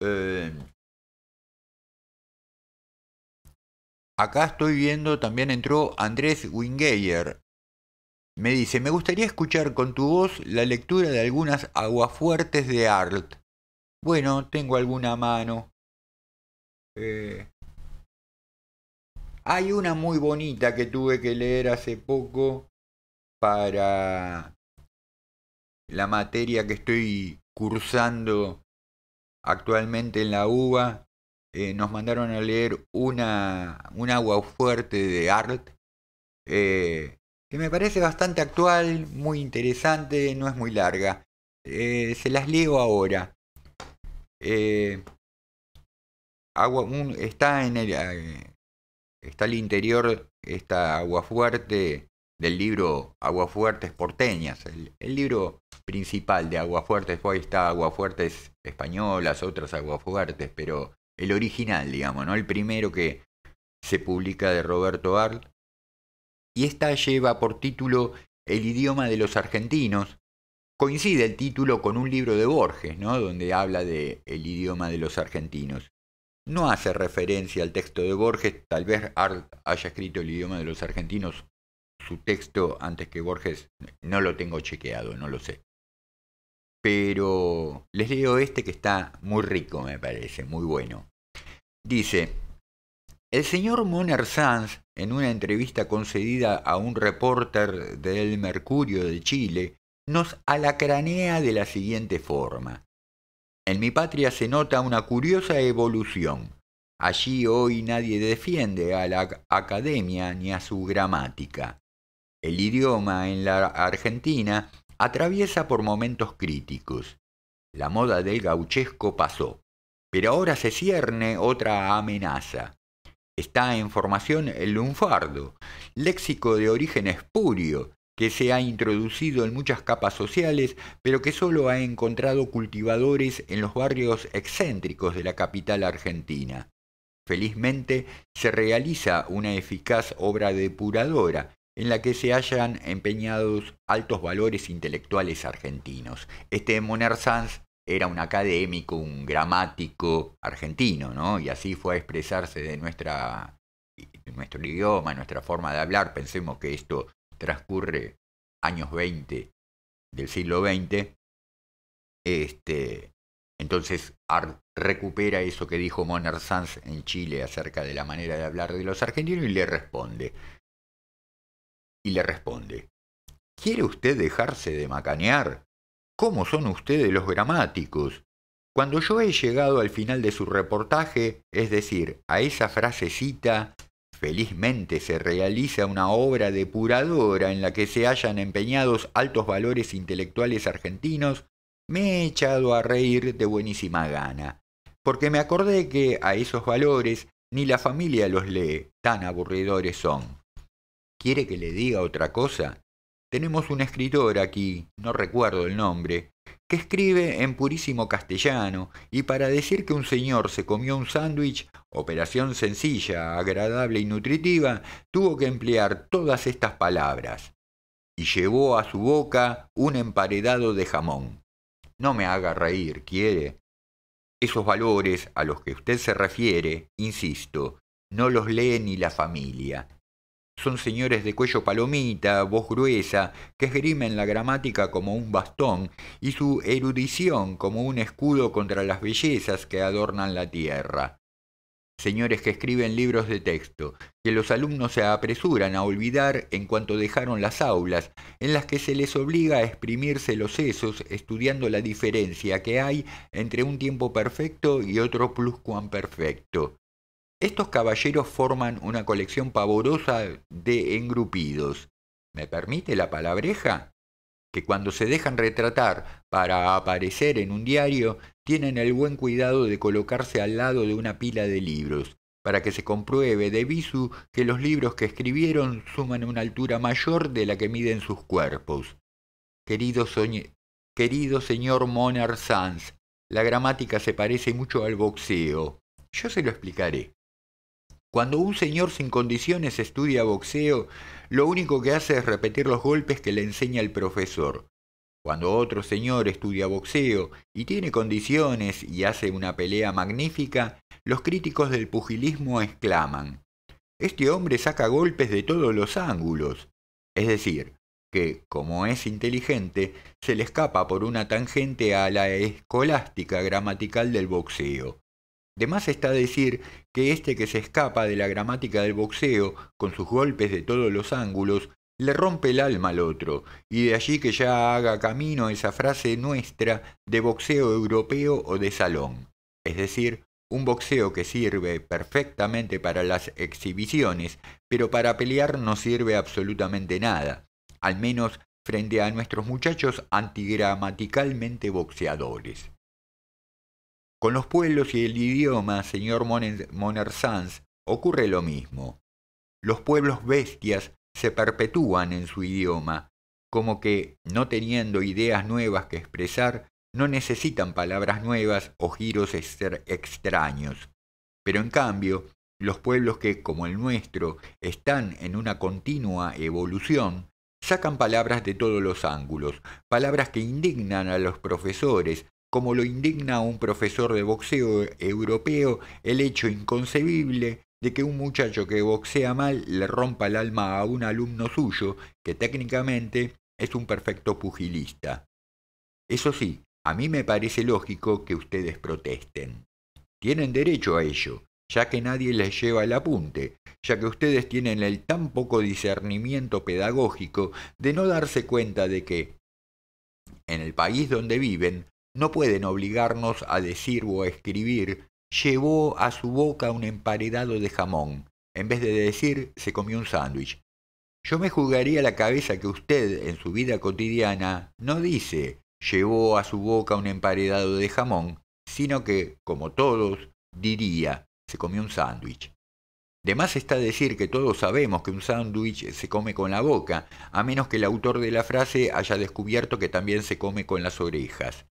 Eh, acá estoy viendo, también entró Andrés Wingeyer. Me dice, me gustaría escuchar con tu voz la lectura de algunas aguafuertes de art Bueno, tengo alguna mano. Eh, hay una muy bonita que tuve que leer hace poco para la materia que estoy cursando actualmente en la UBA. Eh, nos mandaron a leer una, un agua fuerte de Art, eh, que me parece bastante actual, muy interesante, no es muy larga. Eh, se las leo ahora. agua, está en el está al interior esta Aguafuerte del libro Aguafuertes Porteñas, el, libro principal de Aguafuertes, fue está Aguafuertes Españolas, otras Aguafuertes, pero el original, digamos, ¿no? El primero que se publica de Roberto Arlt. Y esta lleva por título El idioma de los argentinos. Coincide el título con un libro de Borges, ¿no? Donde habla de el idioma de los argentinos no hace referencia al texto de Borges, tal vez Art haya escrito el idioma de los argentinos, su texto antes que Borges, no lo tengo chequeado, no lo sé. Pero les leo este que está muy rico, me parece, muy bueno. Dice, el señor Moner Sanz, en una entrevista concedida a un reporter del Mercurio de Chile, nos alacranea de la siguiente forma. En mi patria se nota una curiosa evolución. Allí hoy nadie defiende a la academia ni a su gramática. El idioma en la Argentina atraviesa por momentos críticos. La moda del gauchesco pasó, pero ahora se cierne otra amenaza. Está en formación el lunfardo, léxico de origen espurio, que se ha introducido en muchas capas sociales, pero que solo ha encontrado cultivadores en los barrios excéntricos de la capital argentina. Felizmente se realiza una eficaz obra depuradora en la que se hayan empeñados altos valores intelectuales argentinos. Este Moner Sanz era un académico, un gramático argentino, ¿no? Y así fue a expresarse de nuestra, nuestro idioma, nuestra forma de hablar. Pensemos que esto transcurre años 20 del siglo XX, este, entonces recupera eso que dijo Moner Sanz en Chile acerca de la manera de hablar de los argentinos y le responde. Y le responde, ¿quiere usted dejarse de macanear? ¿Cómo son ustedes los gramáticos? Cuando yo he llegado al final de su reportaje, es decir, a esa frasecita felizmente se realiza una obra depuradora en la que se hayan empeñados altos valores intelectuales argentinos, me he echado a reír de buenísima gana, porque me acordé que a esos valores ni la familia los lee, tan aburridores son. ¿Quiere que le diga otra cosa? Tenemos un escritor aquí, no recuerdo el nombre, que escribe en purísimo castellano, y para decir que un señor se comió un sándwich, operación sencilla, agradable y nutritiva, tuvo que emplear todas estas palabras. Y llevó a su boca un emparedado de jamón. No me haga reír, quiere. Esos valores a los que usted se refiere, insisto, no los lee ni la familia, son señores de cuello palomita, voz gruesa, que esgrimen la gramática como un bastón y su erudición como un escudo contra las bellezas que adornan la tierra. Señores que escriben libros de texto, que los alumnos se apresuran a olvidar en cuanto dejaron las aulas, en las que se les obliga a exprimirse los sesos estudiando la diferencia que hay entre un tiempo perfecto y otro pluscuamperfecto estos caballeros forman una colección pavorosa de engrupidos. ¿Me permite la palabreja? que cuando se dejan retratar para aparecer en un diario, tienen el buen cuidado de colocarse al lado de una pila de libros, para que se compruebe de visu que los libros que escribieron suman una altura mayor de la que miden sus cuerpos. Querido, señor Monar Sanz, la gramática se parece mucho al boxeo. Yo se lo explicaré. Cuando un señor sin condiciones estudia boxeo, lo único que hace es repetir los golpes que le enseña el profesor. Cuando otro señor estudia boxeo y tiene condiciones y hace una pelea magnífica, los críticos del pugilismo exclaman, este hombre saca golpes de todos los ángulos. Es decir, que, como es inteligente, se le escapa por una tangente a la escolástica gramatical del boxeo. De más está decir que este que se escapa de la gramática del boxeo, con sus golpes de todos los ángulos, le rompe el alma al otro, y de allí que ya haga camino esa frase nuestra de boxeo europeo o de salón, es decir, un boxeo que sirve perfectamente para las exhibiciones, pero para pelear no sirve absolutamente nada, al menos frente a nuestros muchachos antigramaticalmente boxeadores. Con los pueblos y el idioma, señor Moner ocurre lo mismo. Los pueblos bestias se perpetúan en su idioma, como que, no teniendo ideas nuevas que expresar, no necesitan palabras nuevas o giros extraños. Pero en cambio, los pueblos que, como el nuestro, están en una continua evolución, sacan palabras de todos los ángulos, palabras que indignan a los profesores, como lo indigna a un profesor de boxeo europeo el hecho inconcebible de que un muchacho que boxea mal le rompa el alma a un alumno suyo que técnicamente es un perfecto pugilista. Eso sí, a mí me parece lógico que ustedes protesten. Tienen derecho a ello, ya que nadie les lleva el apunte, ya que ustedes tienen el tan poco discernimiento pedagógico de no darse cuenta de que, en el país donde viven, no pueden obligarnos a decir o a escribir, llevó a su boca un emparedado de jamón. En vez de decir, se comió un sándwich. Yo me jugaría la cabeza que usted, en su vida cotidiana, no dice, llevó a su boca un emparedado de jamón, sino que, como todos, diría, se comió un sándwich. De más está decir que todos sabemos que un sándwich se come con la boca, a menos que el autor de la frase haya descubierto que también se come con las orejas.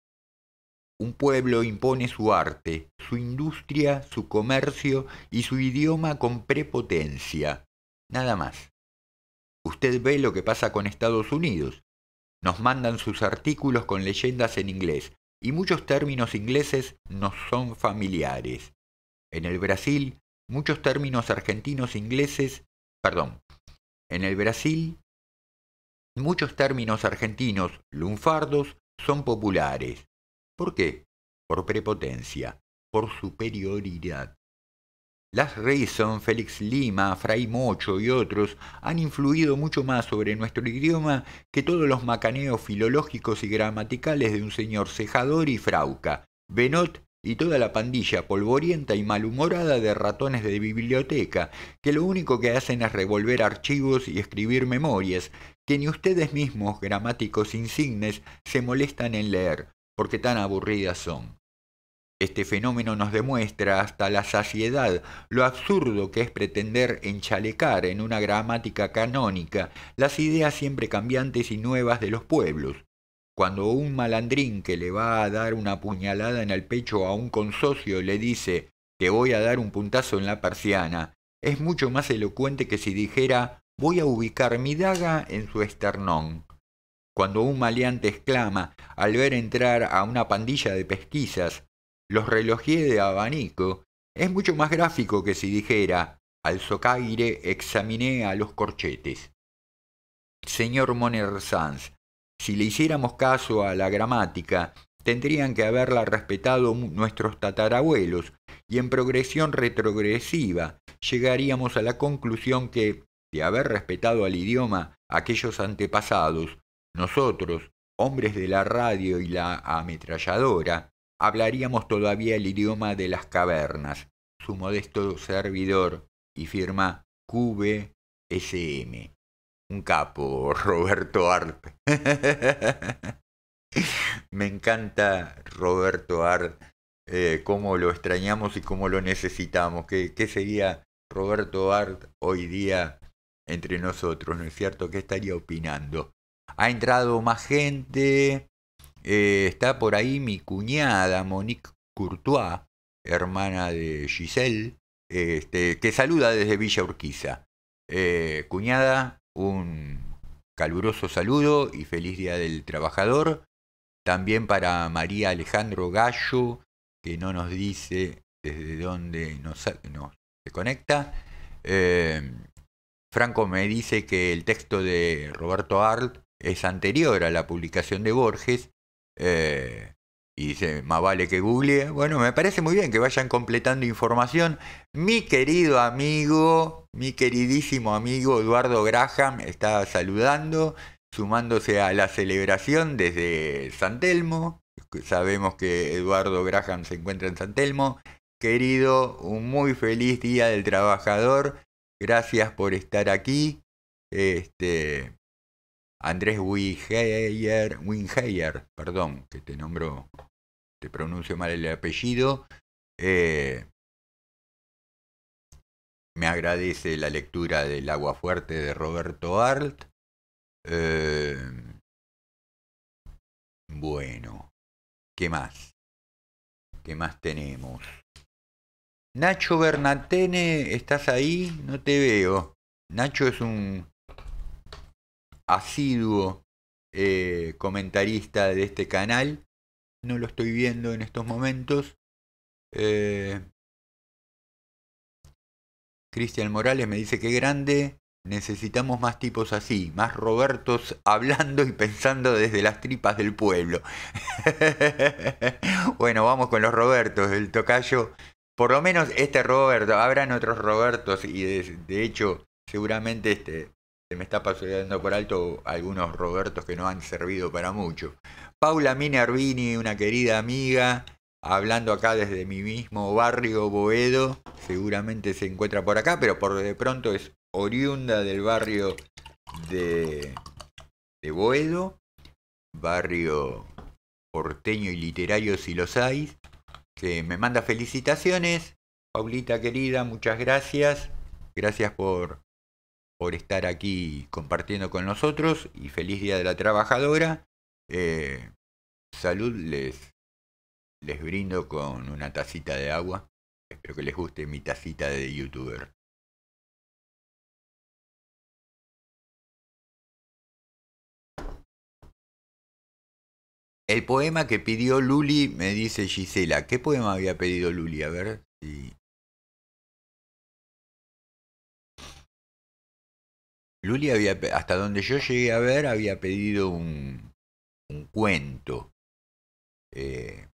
Un pueblo impone su arte, su industria, su comercio y su idioma con prepotencia. Nada más. Usted ve lo que pasa con Estados Unidos. Nos mandan sus artículos con leyendas en inglés y muchos términos ingleses nos son familiares. En el Brasil, muchos términos argentinos ingleses, perdón, en el Brasil, muchos términos argentinos lunfardos son populares. ¿Por qué? Por prepotencia, por superioridad. Las Reason, Félix Lima, Fray Mocho y otros han influido mucho más sobre nuestro idioma que todos los macaneos filológicos y gramaticales de un señor cejador y frauca, Benot y toda la pandilla polvorienta y malhumorada de ratones de biblioteca, que lo único que hacen es revolver archivos y escribir memorias, que ni ustedes mismos, gramáticos insignes, se molestan en leer, porque tan aburridas son? Este fenómeno nos demuestra hasta la saciedad lo absurdo que es pretender enchalecar en una gramática canónica las ideas siempre cambiantes y nuevas de los pueblos. Cuando un malandrín que le va a dar una puñalada en el pecho a un consocio le dice te voy a dar un puntazo en la persiana, es mucho más elocuente que si dijera voy a ubicar mi daga en su esternón cuando un maleante exclama al ver entrar a una pandilla de pesquisas, los relojé de abanico, es mucho más gráfico que si dijera, al socaire examiné a los corchetes. Señor Moner Sanz, si le hiciéramos caso a la gramática, tendrían que haberla respetado nuestros tatarabuelos, y en progresión retrogresiva llegaríamos a la conclusión que, de haber respetado al idioma aquellos antepasados, nosotros, hombres de la radio y la ametralladora, hablaríamos todavía el idioma de las cavernas. Su modesto servidor y firma QBSM. Un capo, [laughs] Roberto Art. [laughs] Me encanta Roberto Art, eh, cómo lo extrañamos y cómo lo necesitamos. ¿Qué, ¿Qué sería Roberto Art hoy día entre nosotros? ¿No es cierto? ¿Qué estaría opinando? ha entrado más gente. Eh, está por ahí mi cuñada Monique Courtois, hermana de Giselle, este, que saluda desde Villa Urquiza. Eh, cuñada, un caluroso saludo y feliz Día del Trabajador. También para María Alejandro Gallo, que no nos dice desde dónde nos, se conecta. Eh, Franco me dice que el texto de Roberto Arlt es anterior a la publicación de Borges, eh, y dice, más vale que google. Bueno, me parece muy bien que vayan completando información. Mi querido amigo, mi queridísimo amigo Eduardo Graham está saludando, sumándose a la celebración desde San Telmo. Sabemos que Eduardo Graham se encuentra en San Telmo. Querido, un muy feliz día del trabajador. Gracias por estar aquí. Este, Andrés Wingeyer, perdón, que te nombro, te pronuncio mal el apellido, eh, me agradece la lectura del Agua Fuerte de Roberto Arlt. Eh, bueno, ¿qué más? ¿Qué más tenemos? Nacho Bernatene, ¿estás ahí? No te veo. Nacho es un asiduo eh, comentarista de este canal. No lo estoy viendo en estos momentos. Eh, Cristian Morales me dice que grande. Necesitamos más tipos así, más Robertos [laughs] hablando y pensando desde las tripas del pueblo. [laughs] bueno, vamos con los Robertos, el tocayo. Por lo menos este Roberto, habrán otros Robertos y de hecho seguramente este, se me está pasando por alto algunos Robertos que no han servido para mucho. Paula Minervini, una querida amiga, hablando acá desde mi mismo barrio Boedo, seguramente se encuentra por acá, pero por de pronto es oriunda del barrio de, de Boedo, barrio porteño y literario si los hay, que me manda felicitaciones. Paulita querida, muchas gracias. Gracias por por estar aquí compartiendo con nosotros y feliz Día de la Trabajadora. Eh, salud les, les brindo con una tacita de agua. Espero que les guste mi tacita de youtuber. El poema que pidió Luli, me dice Gisela. ¿Qué poema había pedido Luli? A ver si Luli había, hasta donde yo llegué a ver, había pedido un, un cuento eh,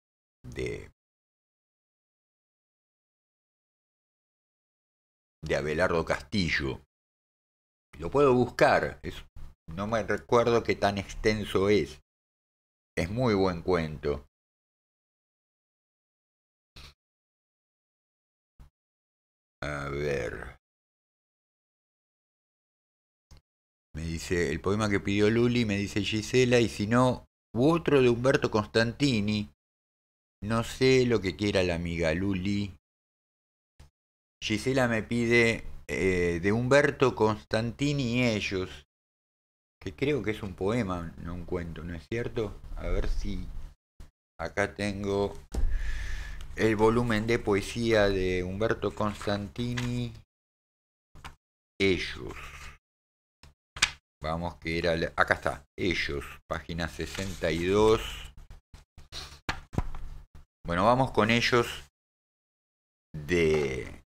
de, de Abelardo Castillo. Lo puedo buscar, es, no me recuerdo qué tan extenso es. Es muy buen cuento. A ver. dice el poema que pidió Luli, me dice Gisela, y si no, u otro de Humberto Constantini, no sé lo que quiera la amiga Luli. Gisela me pide eh, de Humberto Constantini y ellos, que creo que es un poema, no un cuento, ¿no es cierto? A ver si acá tengo el volumen de poesía de Humberto Constantini, ellos. Vamos que era... Acá está. Ellos. Página 62. Bueno, vamos con ellos de,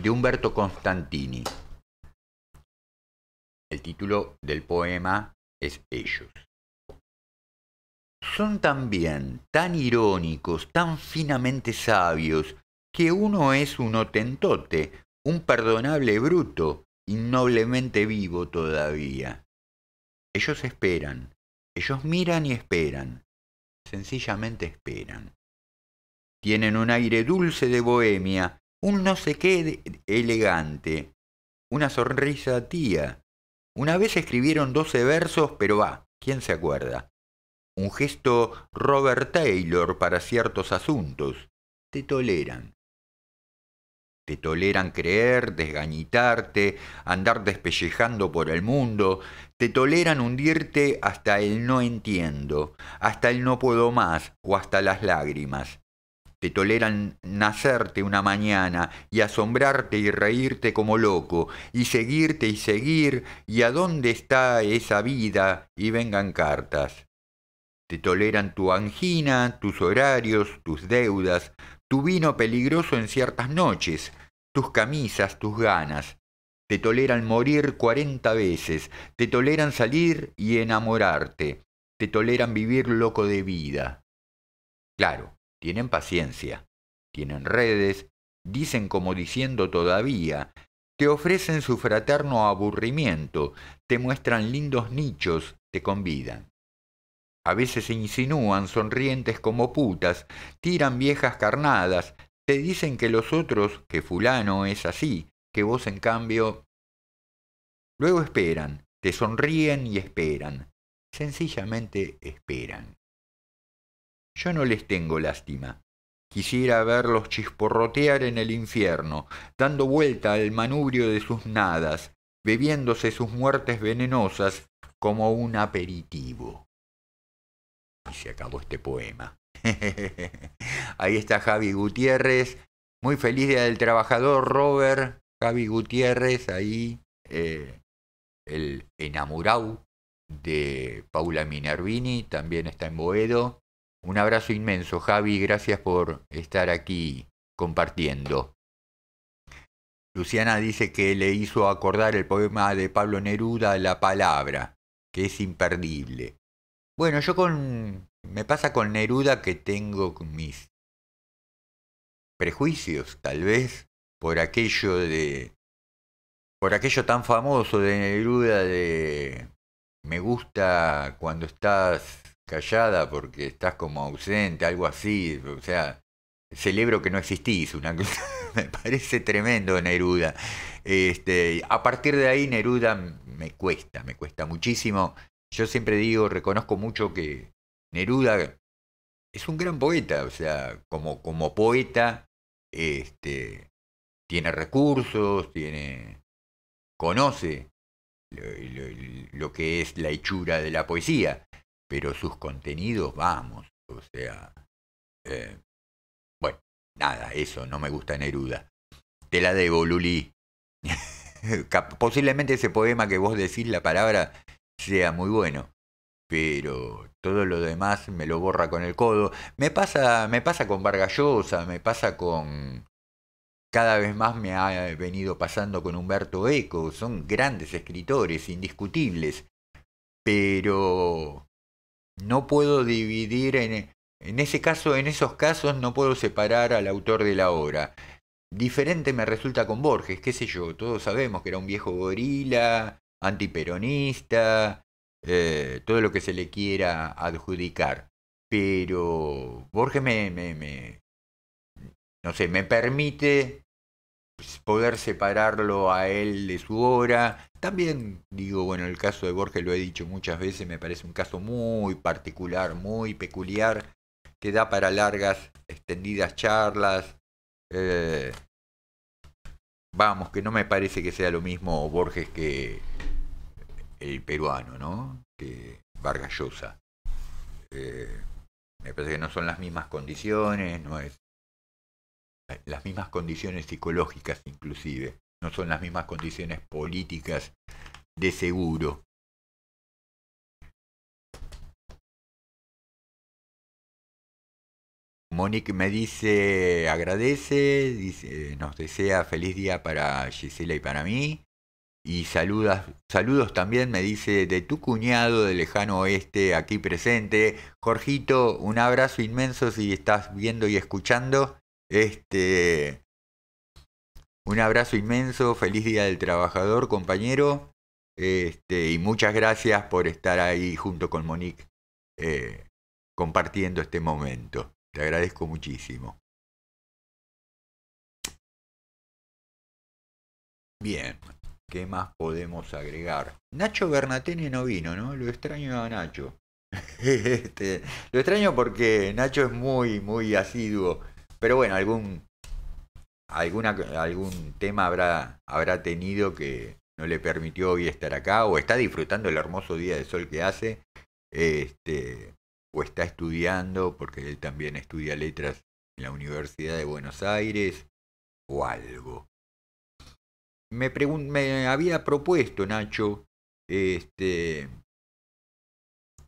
de Humberto Constantini. El título del poema es Ellos. Son también tan irónicos, tan finamente sabios, que uno es un otentote, un perdonable bruto, innoblemente vivo todavía. Ellos esperan. Ellos miran y esperan. Sencillamente esperan. Tienen un aire dulce de bohemia, un no sé qué elegante, una sonrisa tía. Una vez escribieron doce versos, pero va, ¿quién se acuerda? Un gesto Robert Taylor para ciertos asuntos. Te toleran. Te toleran creer, desgañitarte, andar despellejando por el mundo, te toleran hundirte hasta el no entiendo, hasta el no puedo más o hasta las lágrimas. Te toleran nacerte una mañana y asombrarte y reírte como loco, y seguirte y seguir, y a dónde está esa vida, y vengan cartas. Te toleran tu angina, tus horarios, tus deudas, tu vino peligroso en ciertas noches, tus camisas, tus ganas. Te toleran morir cuarenta veces, te toleran salir y enamorarte, te toleran vivir loco de vida. Claro, tienen paciencia, tienen redes, dicen como diciendo todavía, te ofrecen su fraterno aburrimiento, te muestran lindos nichos, te convidan. A veces insinúan, sonrientes como putas, tiran viejas carnadas, te dicen que los otros, que fulano es así, que vos en cambio... Luego esperan, te sonríen y esperan. Sencillamente esperan. Yo no les tengo lástima. Quisiera verlos chisporrotear en el infierno, dando vuelta al manubrio de sus nadas, bebiéndose sus muertes venenosas como un aperitivo. Y se acabó este poema. [laughs] Ahí está Javi Gutiérrez. Muy feliz Día del Trabajador, Robert. Javi Gutiérrez, ahí eh, el enamorado de Paula Minervini, también está en Boedo. Un abrazo inmenso, Javi, gracias por estar aquí compartiendo. Luciana dice que le hizo acordar el poema de Pablo Neruda La Palabra, que es imperdible. Bueno, yo con. Me pasa con Neruda que tengo mis prejuicios, tal vez, por aquello de. Por aquello tan famoso de Neruda de. Me gusta cuando estás callada porque estás como ausente, algo así. O sea, celebro que no existís. Una [laughs] me parece tremendo Neruda. Este, a partir de ahí Neruda me cuesta, me cuesta muchísimo yo siempre digo, reconozco mucho que Neruda es un gran poeta, o sea, como, como poeta, este, tiene recursos, tiene, conoce lo, que es la hechura de la poesía, pero sus contenidos, vamos, o sea, eh, bueno, nada, eso, no me gusta Neruda. Te la debo, Luli. [laughs] Posiblemente ese poema que vos decís la palabra sea muy bueno. Pero todo lo demás me lo borra con el codo. Me pasa, me pasa con Vargallosa, me pasa con... Cada vez más me ha venido pasando con Humberto Eco. Son grandes escritores, indiscutibles. Pero no puedo dividir en, en ese caso, en esos casos no puedo separar al autor de la obra. Diferente me resulta con Borges, qué sé yo, todos sabemos que era un viejo gorila, antiperonista, eh, todo lo que se le quiera adjudicar. Pero Borges me, me, no sé, me permite pues, poder separarlo a él de su obra. También digo, bueno, el caso de Borges lo he dicho muchas veces, me parece un caso muy particular, muy peculiar, que da para largas, extendidas charlas. Eh, vamos, que no me parece que sea lo mismo Borges que, el peruano, ¿no? Que Vargas eh, me parece que no son las mismas condiciones, no es las mismas condiciones psicológicas inclusive, no son las mismas condiciones políticas de seguro. Monique me dice, agradece, dice, nos desea feliz día para Gisela y para mí y saludos también, me dice, de tu cuñado de lejano oeste aquí presente. Jorgito, un abrazo inmenso si estás viendo y escuchando. Este, un abrazo inmenso, feliz Día del Trabajador, compañero. Este, y muchas gracias por estar ahí junto con Monique eh, compartiendo este momento. Te agradezco muchísimo. Bien, ¿Qué más podemos agregar? Nacho Bernatene no vino, ¿no? Lo extraño a Nacho. [laughs] Este, lo extraño porque Nacho es muy, muy asiduo. Pero bueno, algún, alguna, algún tema habrá, habrá tenido que no le permitió hoy estar acá. O está disfrutando el hermoso día de sol que hace. Este, o está estudiando, porque él también estudia letras en la Universidad de Buenos Aires. O algo me, había propuesto, Nacho, este,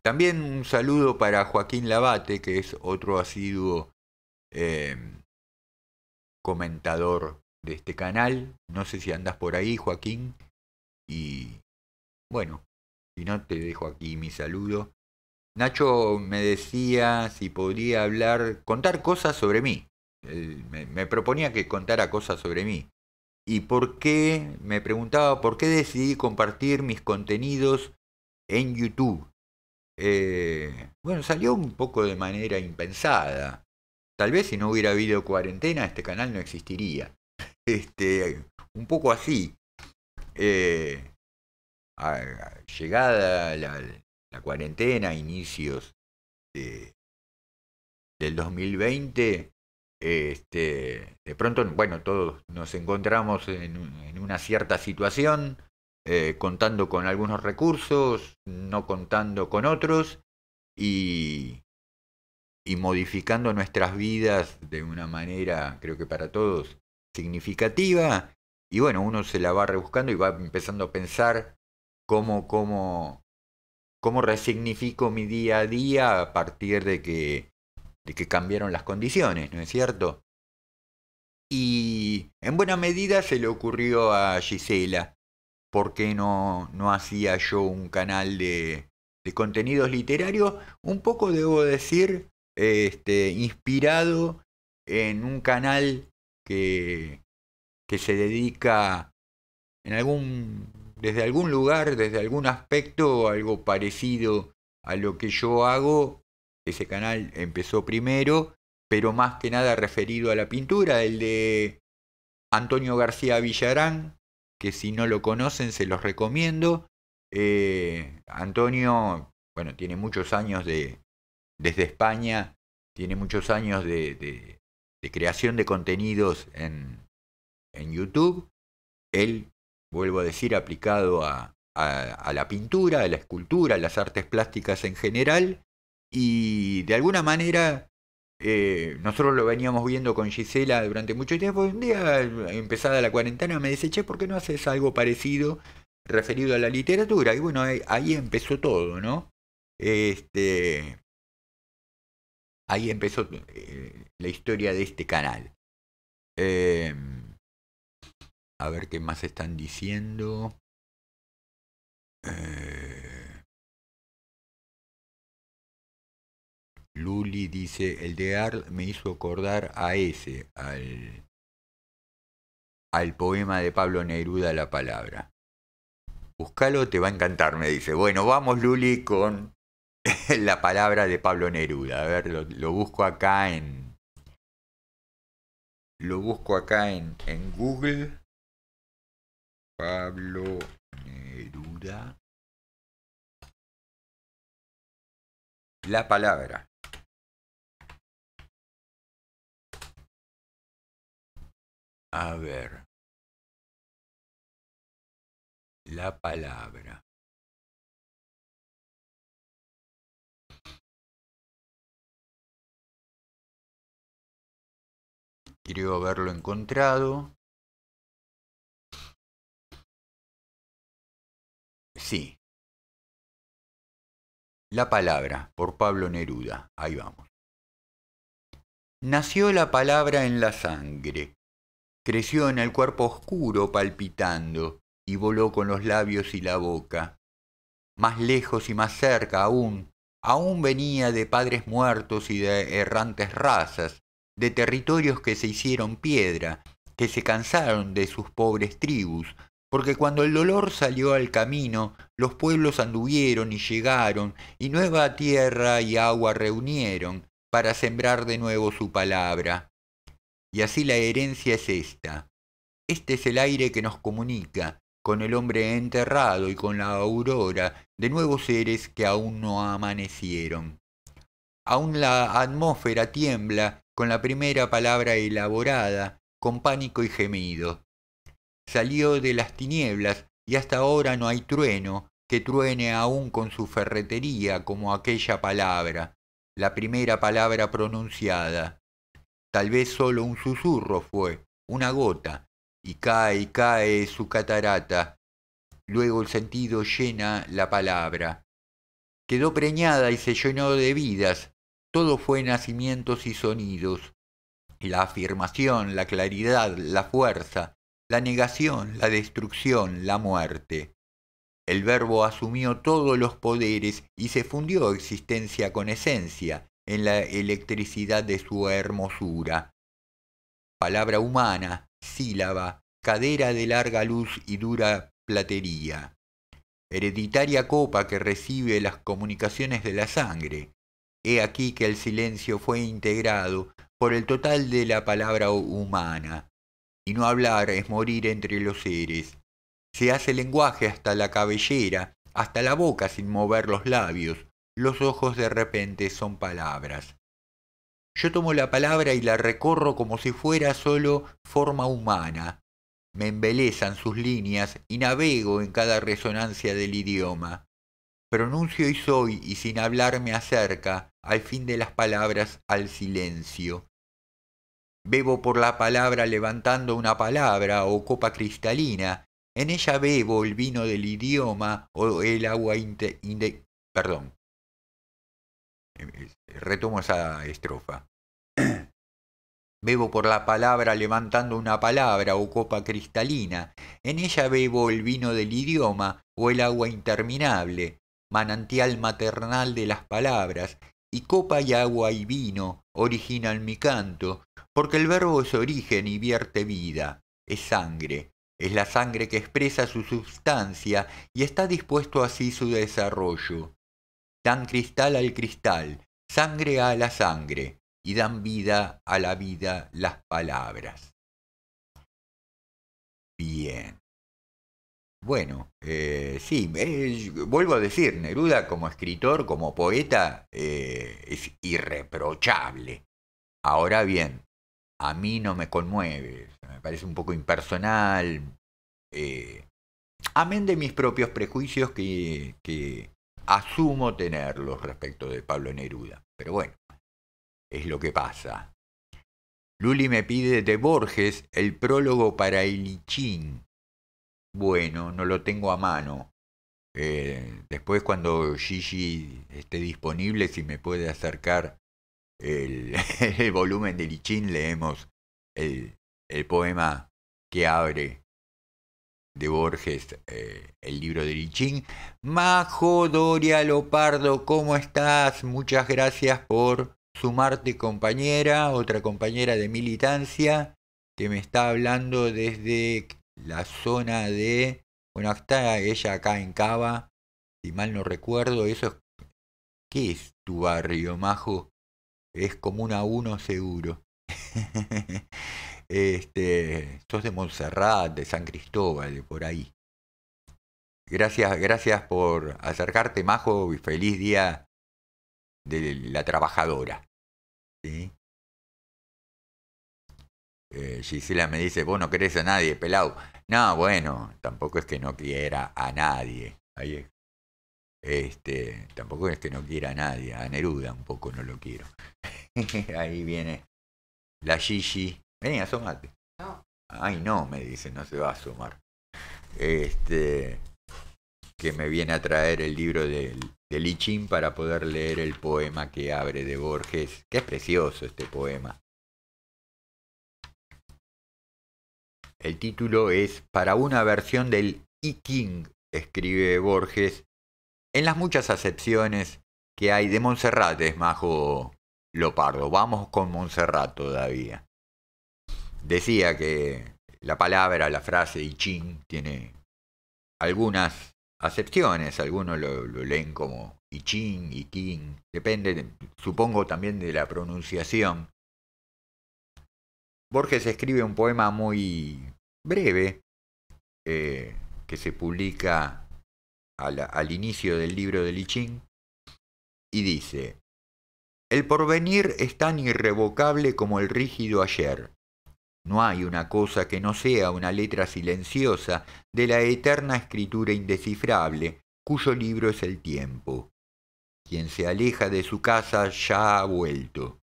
también un saludo para Joaquín Labate, que es otro asiduo em, comentador de este canal. No sé si andas por ahí, Joaquín. Y bueno, si no, te dejo aquí mi saludo. Nacho me decía si podría hablar, contar cosas sobre mí. me, proponía que contara cosas sobre mí y por qué, me preguntaba, por qué decidí compartir mis contenidos en YouTube. Eh, bueno, salió un poco de manera impensada. Tal vez si no hubiera habido cuarentena, este canal no existiría. [laughs] Este, un poco así. Eh, llegada la, la, cuarentena, inicios de, del 2020, este, de pronto, bueno, todos nos encontramos en, una cierta situación, eh, contando con algunos recursos, no contando con otros y, y modificando nuestras vidas de una manera, creo que para todos, significativa. Y bueno, uno se la va rebuscando y va empezando a pensar cómo, cómo, cómo resignifico mi día a día a partir de que de que cambiaron las condiciones, ¿no es cierto? Y en buena medida se le ocurrió a Gisela, ¿por qué no, no hacía yo un canal de, de contenidos literarios? Un poco, debo decir, este, inspirado en un canal que, que se dedica en algún, desde algún lugar, desde algún aspecto, algo parecido a lo que yo hago ese canal empezó primero, pero más que nada referido a la pintura, el de Antonio García Villarán, que si no lo conocen se los recomiendo. Eh, Antonio, bueno, tiene muchos años de, desde España, tiene muchos años de, de, creación de contenidos en, en YouTube. Él, vuelvo a decir, aplicado a, a, la pintura, a la escultura, a las artes plásticas en general. Y de alguna manera, eh, nosotros lo veníamos viendo con Gisela durante mucho tiempo. Un día, eh, empezada la cuarentena, me dice, che, ¿por qué no haces algo parecido referido a la literatura? Y bueno, ahí, empezó todo, ¿no? Este, ahí empezó eh, la historia de este canal. Em, a ver qué más están diciendo. Eh, Luli dice, el de Arl me hizo acordar a ese, al, al poema de Pablo Neruda La Palabra. Búscalo, te va a encantar, me dice. Bueno, vamos Luli con [laughs] la palabra de Pablo Neruda. A ver, lo, busco acá en... Lo busco acá en, en Google. Pablo Neruda. La palabra. A ver. La palabra. Creo haberlo encontrado. Sí. La palabra, por Pablo Neruda. Ahí vamos. Nació la palabra en la sangre, creció en el cuerpo oscuro palpitando y voló con los labios y la boca. Más lejos y más cerca aún, aún venía de padres muertos y de errantes razas, de territorios que se hicieron piedra, que se cansaron de sus pobres tribus, porque cuando el dolor salió al camino, los pueblos anduvieron y llegaron, y nueva tierra y agua reunieron, para sembrar de nuevo su palabra. Y así la herencia es esta. Este es el aire que nos comunica, con el hombre enterrado y con la aurora de nuevos seres que aún no amanecieron. Aún la atmósfera tiembla con la primera palabra elaborada, con pánico y gemido. Salió de las tinieblas y hasta ahora no hay trueno que truene aún con su ferretería como aquella palabra, la primera palabra pronunciada. Tal vez solo un susurro fue, una gota, y cae y cae su catarata. Luego el sentido llena la palabra. Quedó preñada y se llenó de vidas. Todo fue nacimientos y sonidos. La afirmación, la claridad, la fuerza, la negación, la destrucción, la muerte. El verbo asumió todos los poderes y se fundió existencia con esencia, en la electricidad de su hermosura. Palabra humana, sílaba, cadera de larga luz y dura platería. Hereditaria copa que recibe las comunicaciones de la sangre. He aquí que el silencio fue integrado por el total de la palabra humana. Y no hablar es morir entre los seres. Se hace lenguaje hasta la cabellera, hasta la boca sin mover los labios, los ojos de repente son palabras. Yo tomo la palabra y la recorro como si fuera solo forma humana. Me embelezan sus líneas y navego en cada resonancia del idioma. Pronuncio y soy y sin hablar me acerca, al fin de las palabras, al silencio. Bebo por la palabra levantando una palabra o copa cristalina. En ella bebo el vino del idioma o el agua perdón, Em, retomo esa estrofa. [clears throat] Bebo por la palabra levantando una palabra o copa cristalina. En ella bebo el vino del idioma o el agua interminable, manantial maternal de las palabras, y copa y agua y vino originan mi canto, porque el verbo es origen y vierte vida, es sangre, es la sangre que expresa su sustancia y está dispuesto así su desarrollo dan cristal al cristal, sangre a la sangre, y dan vida a la vida las palabras. Bien. Bueno, eh, sí, eh, vuelvo a decir, Neruda como escritor, como poeta, eh, es irreprochable. Ahora bien, a mí no me conmueve, me parece un poco impersonal, amén de mis propios prejuicios que, asumo tenerlos respecto de Pablo Neruda. Pero bueno, es lo que pasa. Luli me pide de Borges el prólogo para el Ilichín. Bueno, no lo tengo a mano. Eh, después cuando Gigi esté disponible, si me puede acercar el, [laughs] volumen de Lichín, leemos el, el poema que abre de Borges, eh, el libro de Lichín. Majo Doria Lopardo, ¿cómo estás? Muchas gracias por sumarte, compañera, otra compañera de militancia, que me está hablando desde la zona de. Bueno, está ella acá en Cava, si mal no recuerdo, eso es. ¿Qué es tu barrio, Majo? Es como una uno seguro. [laughs] Este, sos de Montserrat, de San Cristóbal, de por ahí. Gracias, gracias por acercarte, Majo, y feliz día de la trabajadora. ¿Sí? Eh, Gisela me dice, vos no querés a nadie, pelado. No, bueno, tampoco es que no quiera a nadie. Ahí Este, tampoco es que no quiera a nadie, a Neruda un poco no lo quiero. [laughs] Ahí viene la Gigi. Vení, asómate. No. Ay, no, me dice, no se va a sumar. Este, que me viene a traer el libro del de Ching para poder leer el poema que abre de Borges, que es precioso este poema. El título es Para una versión del I King, escribe Borges, en las muchas acepciones que hay de Montserrat, es majo Lopardo. Vamos con Montserrat todavía decía que la palabra, la frase I Ching tiene algunas acepciones, algunos lo, leen como I Ching, King, depende, supongo también de la pronunciación. Borges escribe un poema muy breve eh, que se publica al, inicio del libro de I y dice, el porvenir es tan irrevocable como el rígido ayer no hay una cosa que no sea una letra silenciosa de la eterna escritura indescifrable, cuyo libro es el tiempo. Quien se aleja de su casa ya ha vuelto.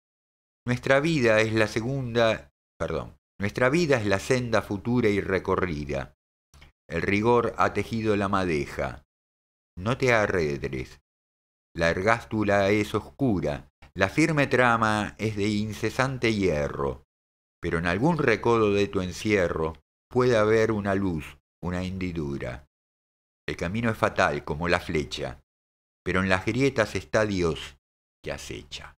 Nuestra vida es la segunda, perdón, nuestra vida es la senda futura y recorrida. El rigor ha tejido la madeja. No te arredres. La ergástula es oscura, la firme trama es de incesante hierro pero en algún recodo de tu encierro puede haber una luz, una hendidura. El camino es fatal como la flecha, pero en las grietas está Dios que acecha.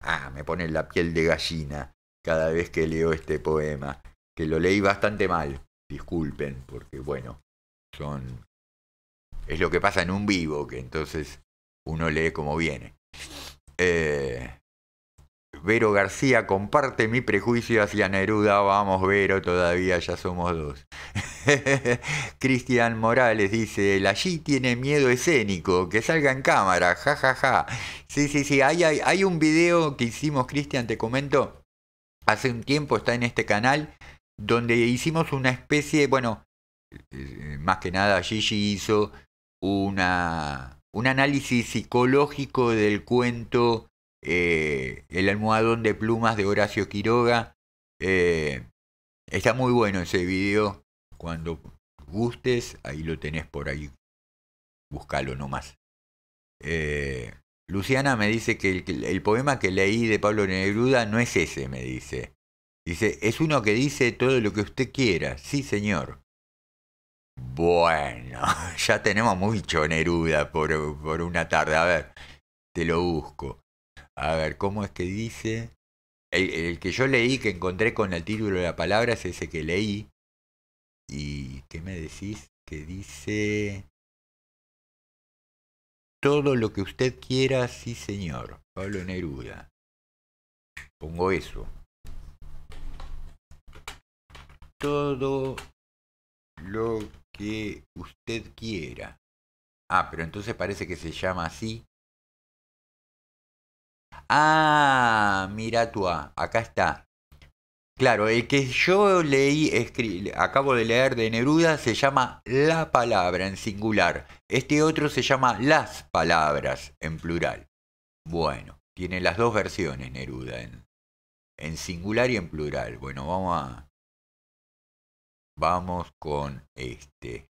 Ah, me pone la piel de gallina cada vez que leo este poema, que lo leí bastante mal, disculpen, porque bueno, son... Es lo que pasa en un vivo, que entonces uno lee como viene. Eh, Vero García comparte mi prejuicio hacia Neruda. Vamos, Vero, todavía ya somos dos. [laughs] Cristian Morales dice: El allí tiene miedo escénico, que salga en cámara, jajaja. Ja, ja. Sí, sí, sí. Hay, un video que hicimos, Cristian, te comento, hace un tiempo, está en este canal, donde hicimos una especie, bueno, eh, más que nada Gigi hizo una, un análisis psicológico del cuento eh, el almohadón de plumas de Horacio Quiroga. Eh, está muy bueno ese video. Cuando gustes, ahí lo tenés por ahí. Búscalo nomás. Eh, Luciana me dice que el, el, poema que leí de Pablo Neruda no es ese, me dice. Dice, es uno que dice todo lo que usted quiera. Sí, señor. Bueno, [laughs] ya tenemos mucho Neruda por, por una tarde. A ver, te lo busco. A ver, ¿cómo es que dice? El, que yo leí, que encontré con el título de la palabra, es ese que leí. ¿Y qué me decís? Que dice... Todo lo que usted quiera, sí señor. Pablo Neruda. Pongo eso. Todo lo que usted quiera. Ah, pero entonces parece que se llama así Ah, mira tú, ah, acá está. Claro, el que yo leí, acabo de leer de Neruda, se llama La Palabra en singular. Este otro se llama Las Palabras en plural. Bueno, tiene las dos versiones Neruda, en, en singular y en plural. Bueno, vamos a... Vamos con este.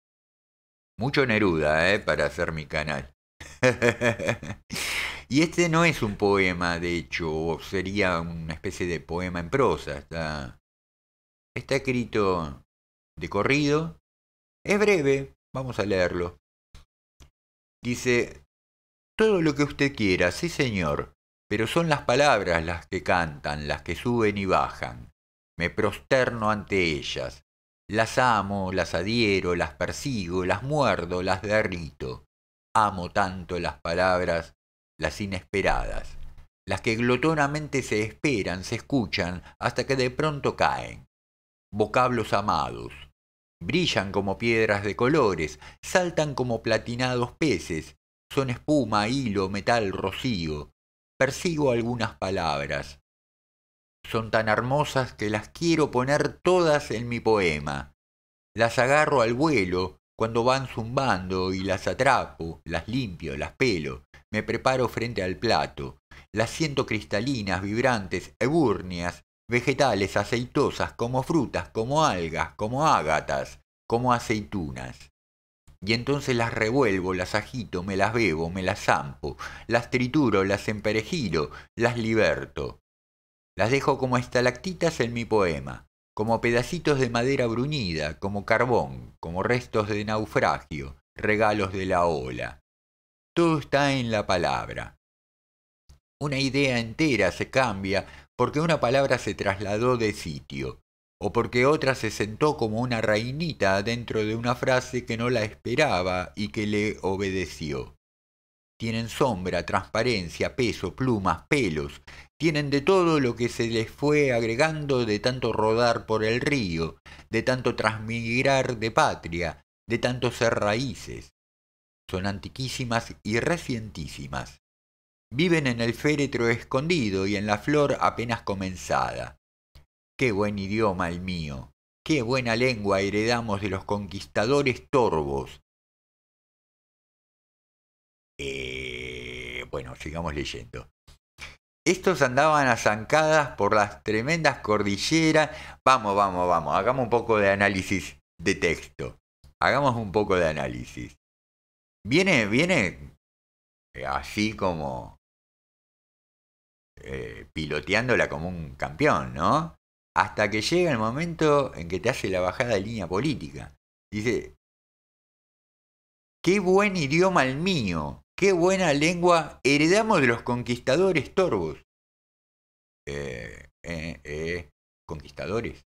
Mucho Neruda, ¿eh? Para hacer mi canal. [laughs] Y este no es un poema, de hecho, sería una especie de poema en prosa. Está, está escrito de corrido. Es breve, vamos a leerlo. Dice, todo lo que usted quiera, sí señor, pero son las palabras las que cantan, las que suben y bajan. Me prosterno ante ellas. Las amo, las adhiero, las persigo, las muerdo, las derrito. Amo tanto las palabras las inesperadas, las que glotonamente se esperan, se escuchan, hasta que de pronto caen. Vocablos amados. Brillan como piedras de colores, saltan como platinados peces, son espuma, hilo, metal, rocío. Persigo algunas palabras. Son tan hermosas que las quiero poner todas en mi poema. Las agarro al vuelo, cuando van zumbando y las atrapo, las limpio, las pelo, me preparo frente al plato. Las siento cristalinas, vibrantes, eburnias, vegetales aceitosas como frutas, como algas, como ágatas, como aceitunas. Y entonces las revuelvo, las agito, me las bebo, me las zampo, las trituro, las emperejiro, las liberto. Las dejo como estalactitas en mi poema como pedacitos de madera bruñida, como carbón, como restos de naufragio, regalos de la ola. Todo está en la palabra. Una idea entera se cambia porque una palabra se trasladó de sitio, o porque otra se sentó como una reinita dentro de una frase que no la esperaba y que le obedeció. Tienen sombra, transparencia, peso, plumas, pelos. Tienen de todo lo que se les fue agregando de tanto rodar por el río, de tanto transmigrar de patria, de tanto ser raíces. Son antiquísimas y recientísimas. Viven en el féretro escondido y en la flor apenas comenzada. Qué buen idioma el mío, qué buena lengua heredamos de los conquistadores torvos, eh, bueno, sigamos leyendo. Estos andaban a zancadas por las tremendas cordilleras. Vamos, vamos, vamos. Hagamos un poco de análisis de texto. Hagamos un poco de análisis. Viene, viene así como eh, piloteándola como un campeón, ¿no? Hasta que llega el momento en que te hace la bajada de línea política. Dice, qué buen idioma el mío qué buena lengua heredamos de los conquistadores torbos. Eh, eh, eh, conquistadores.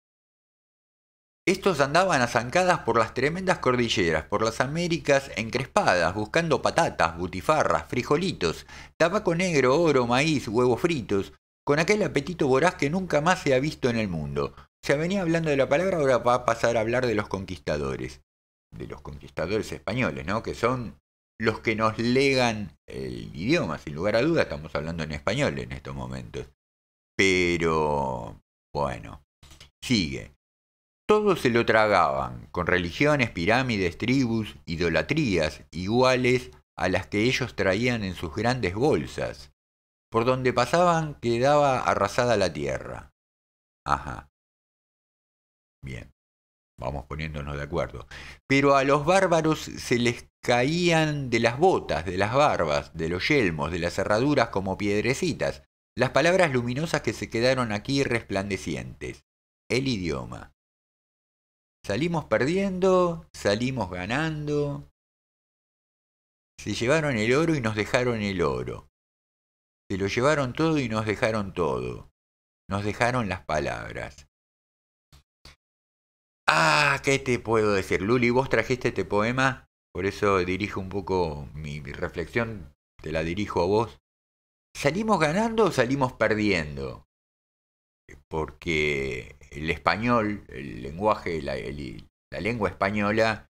Estos andaban azancadas por las tremendas cordilleras, por las Américas encrespadas, buscando patatas, butifarras, frijolitos, tabaco negro, oro, maíz, huevos fritos, con aquel apetito voraz que nunca más se ha visto en el mundo. Se venía hablando de la palabra, ahora va a pasar a hablar de los conquistadores. De los conquistadores españoles, ¿no? Que son los que nos legan el idioma, sin lugar a duda, estamos hablando en español en estos momentos. Pero, bueno, sigue. Todos se lo tragaban, con religiones, pirámides, tribus, idolatrías, iguales a las que ellos traían en sus grandes bolsas. Por donde pasaban quedaba arrasada la tierra. Ajá. Bien, vamos poniéndonos de acuerdo. Pero a los bárbaros se les caían de las botas, de las barbas, de los yelmos, de las cerraduras como piedrecitas, las palabras luminosas que se quedaron aquí resplandecientes, el idioma. Salimos perdiendo, salimos ganando. Se llevaron el oro y nos dejaron el oro. Se lo llevaron todo y nos dejaron todo. Nos dejaron las palabras. Ah, ¿qué te puedo decir? Luli, vos trajiste este poema por eso dirijo un poco mi, reflexión, te la dirijo a vos. ¿Salimos ganando o salimos perdiendo? Porque el español, el lenguaje, la, lengua española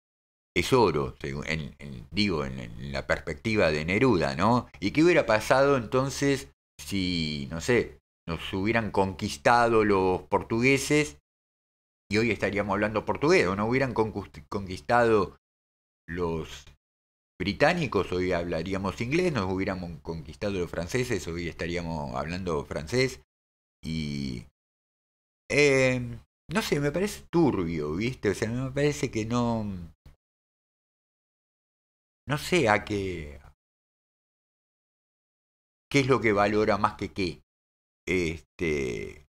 es oro, digo, en, en, la perspectiva de Neruda, ¿no? ¿Y qué hubiera pasado entonces si, no sé, nos hubieran conquistado los portugueses y hoy estaríamos hablando portugués, o no hubieran conquistado los británicos, hoy hablaríamos inglés, nos hubiéramos conquistado los franceses, hoy estaríamos hablando francés. Y... Eh, no sé, me parece turbio, ¿viste? O sea, me parece que no... No sé a qué... ¿Qué es lo que valora más que qué? Este...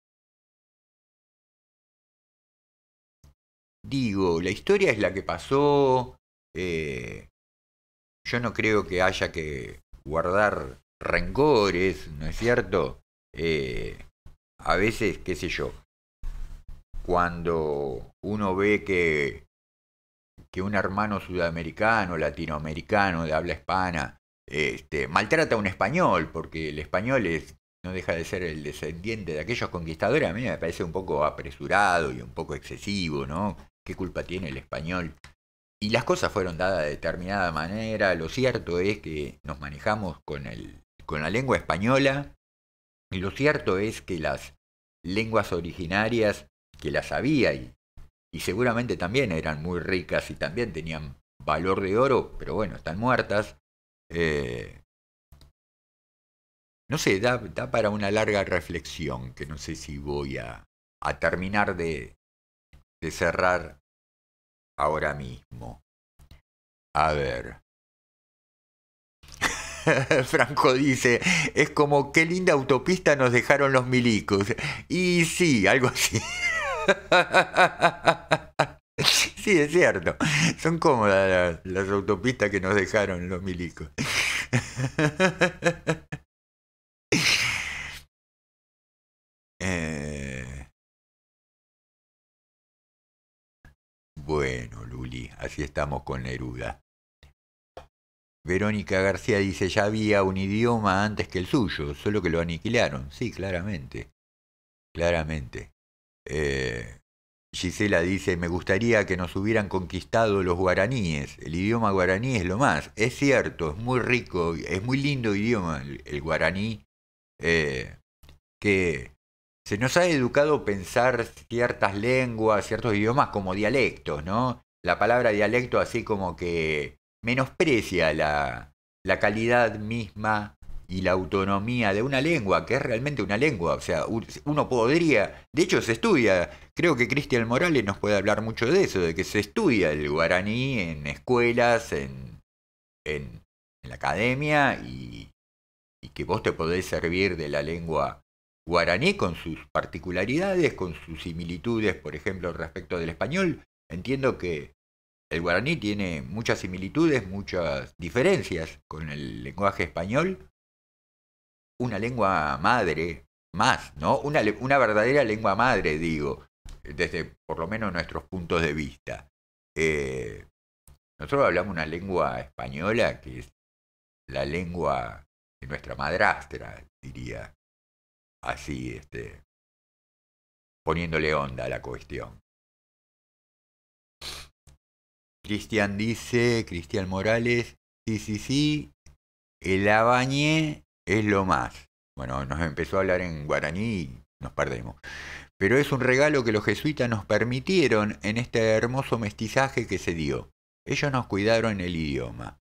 Digo, la historia es la que pasó, eh, yo no creo que haya que guardar rencores, ¿no es cierto? Eh, a veces, qué sé yo, cuando uno ve que, que un hermano sudamericano, latinoamericano, de habla hispana, este, maltrata a un español, porque el español es, no deja de ser el descendiente de aquellos conquistadores, a mí me parece un poco apresurado y un poco excesivo, ¿no? ¿Qué culpa tiene el español y las cosas fueron dadas de determinada manera. Lo cierto es que nos manejamos con, el, con la lengua española. Y lo cierto es que las lenguas originarias que las había y, seguramente también eran muy ricas y también tenían valor de oro, pero bueno, están muertas. Eh, no sé, da, para una larga reflexión que no sé si voy a, a terminar de, de cerrar ahora mismo. A ver. [laughs] Franco dice, es como qué linda autopista nos dejaron los milicos. Y sí, algo así. [laughs] sí, es cierto. Son cómodas las, autopistas que nos dejaron los milicos. [laughs] Bueno, Luli, así estamos con Neruda. Verónica García dice, ya había un idioma antes que el suyo, solo que lo aniquilaron. Sí, claramente. Claramente. Eh, Gisela dice, me gustaría que nos hubieran conquistado los guaraníes. El idioma guaraní es lo más. Es cierto, es muy rico, es muy lindo idioma el, guaraní. Eh, que se nos ha educado pensar ciertas lenguas, ciertos idiomas como dialectos, ¿no? La palabra dialecto así como que menosprecia la, la calidad misma y la autonomía de una lengua, que es realmente una lengua. O sea, uno podría, de hecho se estudia, creo que Cristian Morales nos puede hablar mucho de eso, de que se estudia el guaraní en escuelas, en, en, la academia, y, y, que vos te podés servir de la lengua guaraní con sus particularidades, con sus similitudes, por ejemplo, respecto del español. Entiendo que el guaraní tiene muchas similitudes, muchas diferencias con el lenguaje español. Una lengua madre, más, ¿no? Una, verdadera lengua madre, digo, desde por lo menos nuestros puntos de vista. Eh, nosotros hablamos una lengua española que es la lengua de nuestra madrastra, diría así, este, poniéndole onda a la cuestión. Cristian dice, Cristian Morales, sí, sí, sí, el abañé es lo más. Bueno, nos empezó a hablar en guaraní y nos perdemos. Pero es un regalo que los jesuitas nos permitieron en este hermoso mestizaje que se dio. Ellos nos cuidaron el idioma.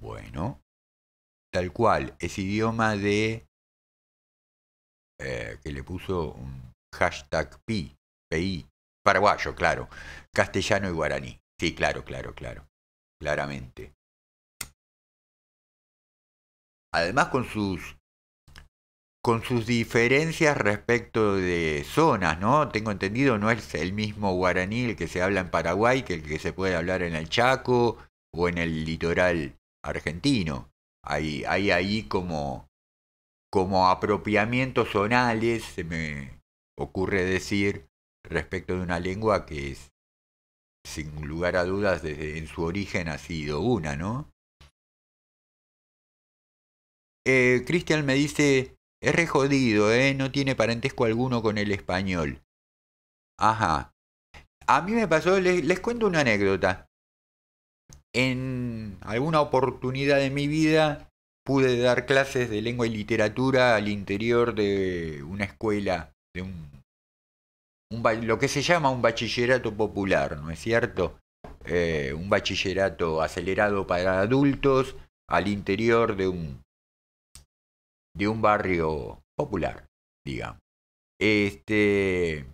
Bueno, tal cual, es idioma de eh, que le puso un hashtag PI, PI, paraguayo, claro, castellano y guaraní. Sí, claro, claro, claro, claramente. Además con sus con sus diferencias respecto de zonas, ¿no? Tengo entendido, no es el mismo guaraní el que se habla en Paraguay que el que se puede hablar en el Chaco o en el litoral argentino. Hay, hay ahí como como apropiamientos sonales, se me ocurre decir, respecto de una lengua que es, sin lugar a dudas, desde en su origen ha sido una, ¿no? Eh, Cristian me dice, es re jodido, ¿eh? No tiene parentesco alguno con el español. Ajá. A mí me pasó, les cuento una anécdota. En alguna oportunidad de mi vida pude dar clases de lengua y literatura al interior de una escuela, de un, lo que se llama un bachillerato popular, ¿no es cierto? Eh, un bachillerato acelerado para adultos al interior de un, de un barrio popular, digamos. Este,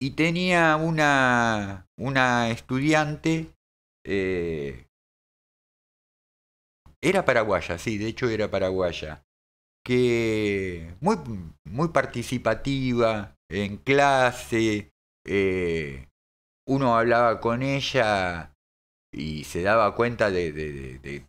y tenía una, una estudiante eh, era paraguaya, sí, de hecho era paraguaya. Que muy, muy participativa en clase, eh, uno hablaba con ella y se daba cuenta de,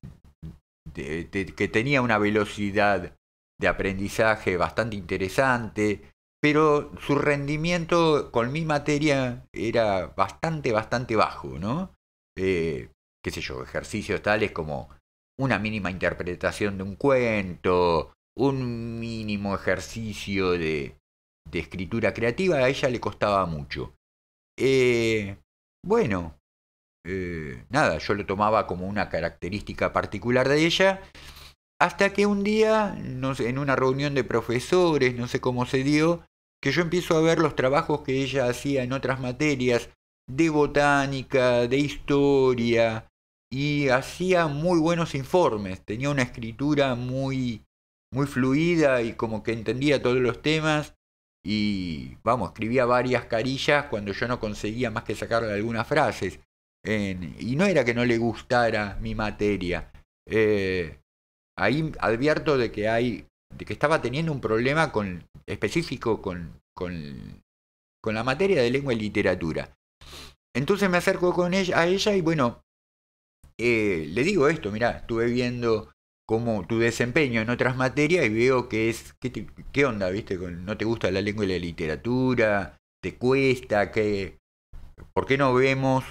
que tenía una velocidad de aprendizaje bastante interesante, pero su rendimiento con mi materia era bastante, bastante bajo, ¿no? Eh, qué sé yo, ejercicios tales como una mínima interpretación de un cuento, un mínimo ejercicio de, escritura creativa, a ella le costaba mucho. Eh, bueno, eh, nada, yo lo tomaba como una característica particular de ella, hasta que un día, en una reunión de profesores, no sé cómo se dio, que yo empiezo a ver los trabajos que ella hacía en otras materias, de botánica, de historia, y hacía muy buenos informes, tenía una escritura muy, muy fluida y como que entendía todos los temas y vamos, escribía varias carillas cuando yo no conseguía más que sacarle algunas frases. y no era que no le gustara mi materia. Eh, ahí advierto de que hay, de que estaba teniendo un problema con, específico con, con, con la materia de lengua y literatura. Entonces me acerco con ella, a ella y bueno, eh, le digo esto, mirá, estuve viendo como tu desempeño en otras materias y veo que es, ¿qué, onda, viste? ¿No te gusta la lengua y la literatura? ¿Te cuesta? ¿Qué, ¿Por qué no vemos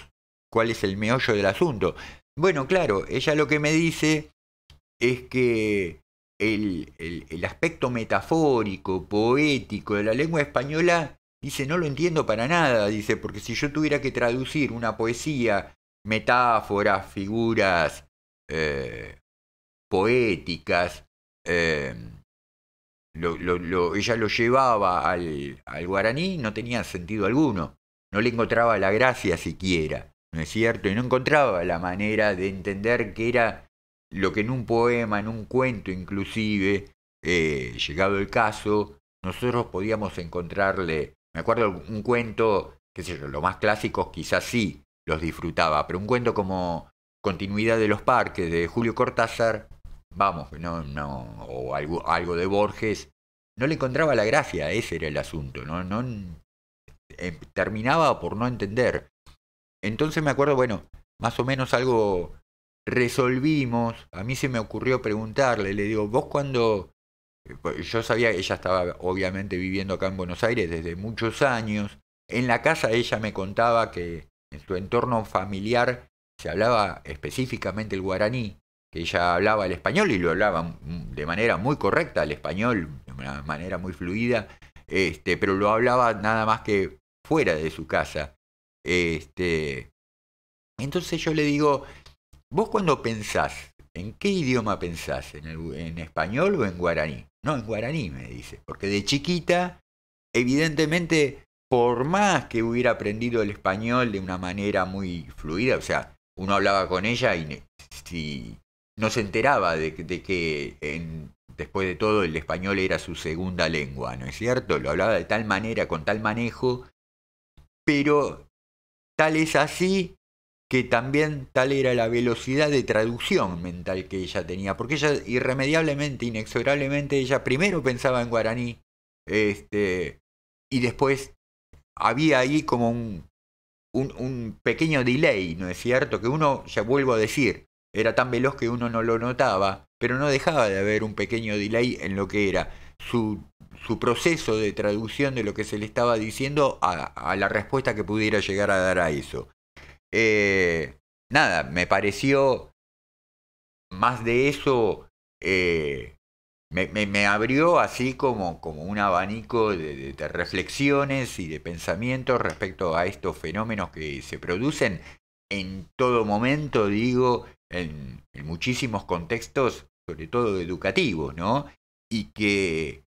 cuál es el meollo del asunto? Bueno, claro, ella lo que me dice es que el, el aspecto metafórico, poético de la lengua española, dice, no lo entiendo para nada, dice, porque si yo tuviera que traducir una poesía metáforas, figuras eh, poéticas. Eh, lo, ella lo llevaba al, al, guaraní, no tenía sentido alguno. No le encontraba la gracia siquiera, ¿no es cierto? Y no encontraba la manera de entender que era lo que en un poema, en un cuento inclusive, eh, llegado el caso, nosotros podíamos encontrarle, me acuerdo un cuento, qué sé yo, más clásico quizás sí, los disfrutaba. Pero un cuento como Continuidad de los Parques de Julio Cortázar, vamos, no, no, o algo, algo de Borges, no le encontraba la gracia, ese era el asunto, ¿no? no eh, terminaba por no entender. Entonces me acuerdo, bueno, más o menos algo resolvimos, a mí se me ocurrió preguntarle, le digo, vos cuando... Eh, yo sabía, que ella estaba obviamente viviendo acá en Buenos Aires desde muchos años. En la casa ella me contaba que en su entorno familiar se hablaba específicamente el guaraní, que ella hablaba el español y lo hablaba de manera muy correcta, el español, de una manera muy fluida, este, pero lo hablaba nada más que fuera de su casa. Este, entonces yo le digo, vos cuando pensás, ¿en qué idioma pensás? en español o en guaraní? No, en guaraní, me dice, porque de chiquita, evidentemente por más que hubiera aprendido el español de una manera muy fluida, o sea, uno hablaba con ella y si, no se enteraba de, que en, después de todo el español era su segunda lengua, ¿no es cierto? Lo hablaba de tal manera, con tal manejo, pero tal es así que también tal era la velocidad de traducción mental que ella tenía, porque ella irremediablemente, inexorablemente, ella primero pensaba en guaraní, este, y después había ahí como un, un, pequeño delay, ¿no es cierto? Que uno, ya vuelvo a decir, era tan veloz que uno no lo notaba, pero no dejaba de haber un pequeño delay en lo que era su, su proceso de traducción de lo que se le estaba diciendo a, la respuesta que pudiera llegar a dar a eso. Eh, nada, me pareció más de eso eh, me, abrió así como, como un abanico de, reflexiones y de pensamientos respecto a estos fenómenos que se producen en todo momento, digo, en, muchísimos contextos, sobre todo educativos, ¿no? Y que,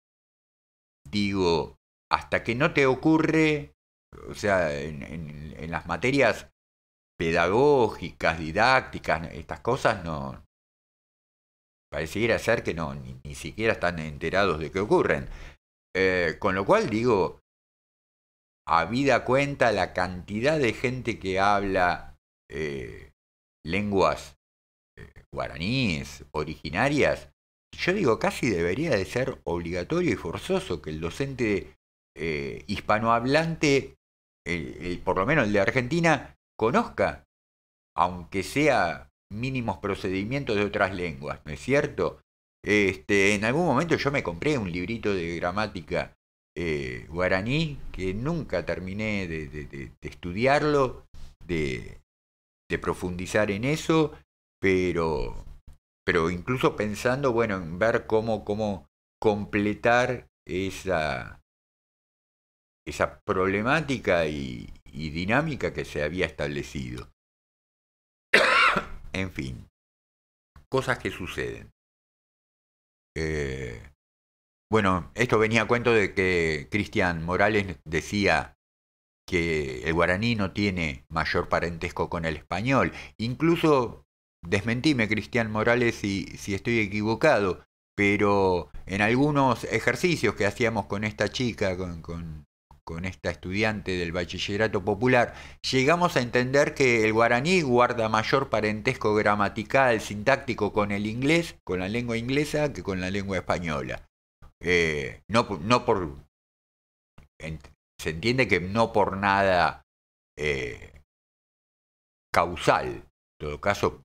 digo, hasta que no te ocurre, o sea, en las materias pedagógicas, didácticas, estas cosas no, pareciera ser que no, ni, siquiera están enterados de qué ocurren. Eh, con lo cual digo, a vida cuenta la cantidad de gente que habla eh, lenguas eh, guaraníes, originarias, yo digo, casi debería de ser obligatorio y forzoso que el docente hispanohablante, por lo menos el de Argentina, conozca, aunque sea mínimos procedimientos de otras lenguas, ¿no es cierto? Este, en algún momento yo me compré un librito de gramática eh, guaraní que nunca terminé de, estudiarlo, de, profundizar en eso, pero, pero incluso pensando, bueno, en ver cómo, cómo completar esa, esa problemática y dinámica que se había establecido. En fin, cosas que suceden. Eh, bueno, esto venía a cuento de que Cristian Morales decía que el guaraní no tiene mayor parentesco con el español. Incluso, desmentime Cristian Morales si, si estoy equivocado, pero en algunos ejercicios que hacíamos con esta chica, con con esta estudiante del bachillerato popular, llegamos a entender que el guaraní guarda mayor parentesco gramatical, sintáctico con el inglés, con la lengua inglesa, que con la lengua española. Eh, no, no, por... se entiende que no por nada eh, causal, en todo caso,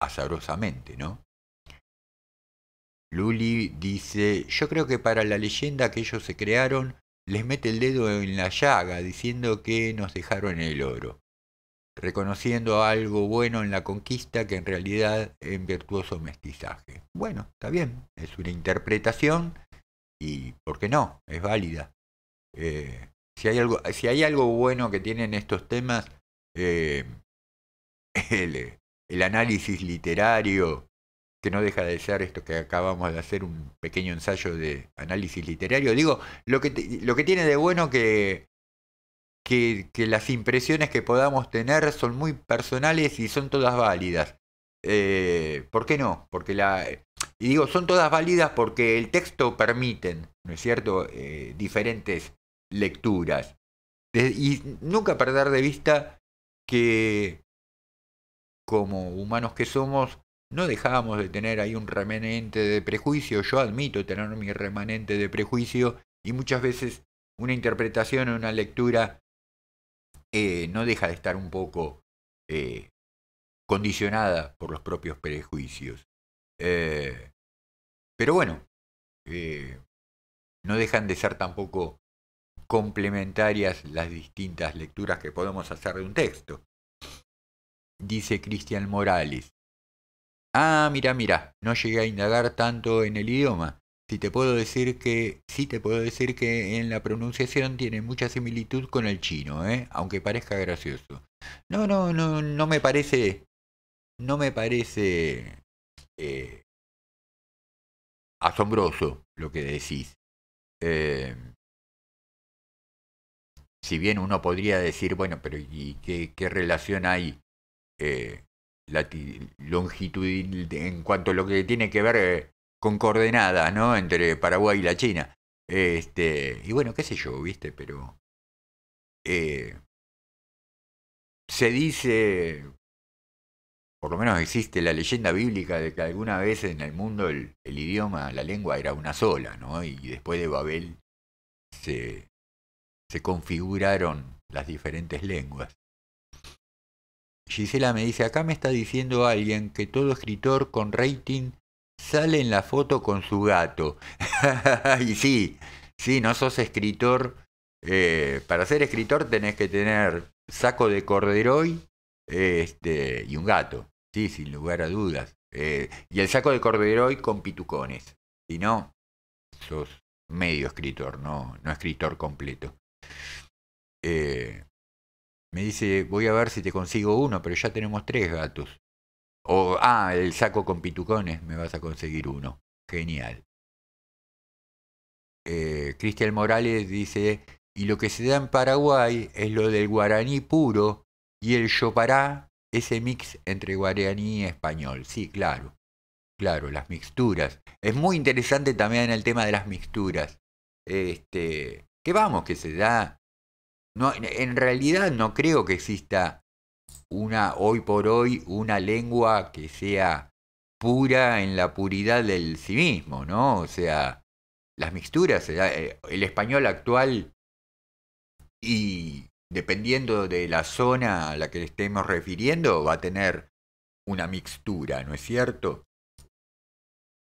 azarosamente, ¿no? Luli dice, yo creo que para la leyenda que ellos se crearon, les mete el dedo en la llaga diciendo que nos dejaron el oro, reconociendo algo bueno en la conquista que en realidad en virtuoso mestizaje. Bueno, está bien, es una interpretación y, ¿por qué no? Es válida. Eh, si, hay algo, si hay algo bueno que tienen estos temas, eh, [laughs] el análisis literario que no deja de ser esto que acabamos de hacer, un pequeño ensayo de análisis literario. Digo, lo que, lo que tiene de bueno que, que, las impresiones que podamos tener son muy personales y son todas válidas. Eh, ¿Por qué no? Porque la... Y digo, son todas válidas porque el texto permiten, ¿no es cierto?, eh, diferentes lecturas. y nunca perder de vista que, como humanos que somos, no dejábamos de tener ahí un remanente de prejuicio, yo admito tener mi remanente de prejuicio y muchas veces una interpretación o una lectura eh, no deja de estar un poco eh, condicionada por los propios prejuicios. Eh, pero bueno, no dejan de ser tampoco complementarias las distintas lecturas que podemos hacer de un texto. Dice Cristian Morales, Ah, mira, mira, no llegué a indagar tanto en el idioma. Si te puedo decir que, sí te puedo decir que en la pronunciación tiene mucha similitud con el chino, ¿eh? aunque parezca gracioso. No, no, no, no me parece, no me parece eh, asombroso lo que decís. Eh, si bien uno podría decir, bueno, pero ¿y qué, relación hay eh, longitud en cuanto a lo que tiene que ver eh, con coordenadas, ¿no? Entre Paraguay y la China. Este, y bueno, qué sé yo, ¿viste? Pero eh, se dice, por lo menos existe la leyenda bíblica de que alguna vez en el mundo el, el idioma, la lengua era una sola, ¿no? Y después de Babel se, se configuraron las diferentes lenguas. Gisela me dice, acá me está diciendo alguien que todo escritor con rating sale en la foto con su gato. [laughs] y sí, sí, no sos escritor. Eh, para ser escritor tenés que tener saco de corderoy este, y un gato. Sí, sin lugar a dudas. Eh, y el saco de corderoy con pitucones. Si no, sos medio escritor, no, no escritor completo. Eh, me dice, voy a ver si te consigo uno, pero ya tenemos tres gatos. O, ah, el saco con pitucones, me vas a conseguir uno. Genial. Eh, Cristian Morales dice, y lo que se da en Paraguay es lo del guaraní puro y el yopará, ese mix entre guaraní y español. Sí, claro. Claro, las mixturas. Es muy interesante también el tema de las mixturas. Este, vamos, que se da no, en realidad no creo que exista una, hoy por hoy, una lengua que sea pura en la puridad del sí mismo, ¿no? O sea, las mixturas, eh, eh, el español actual y dependiendo de la zona a la que le estemos refiriendo, va a tener una mixtura, ¿no es cierto?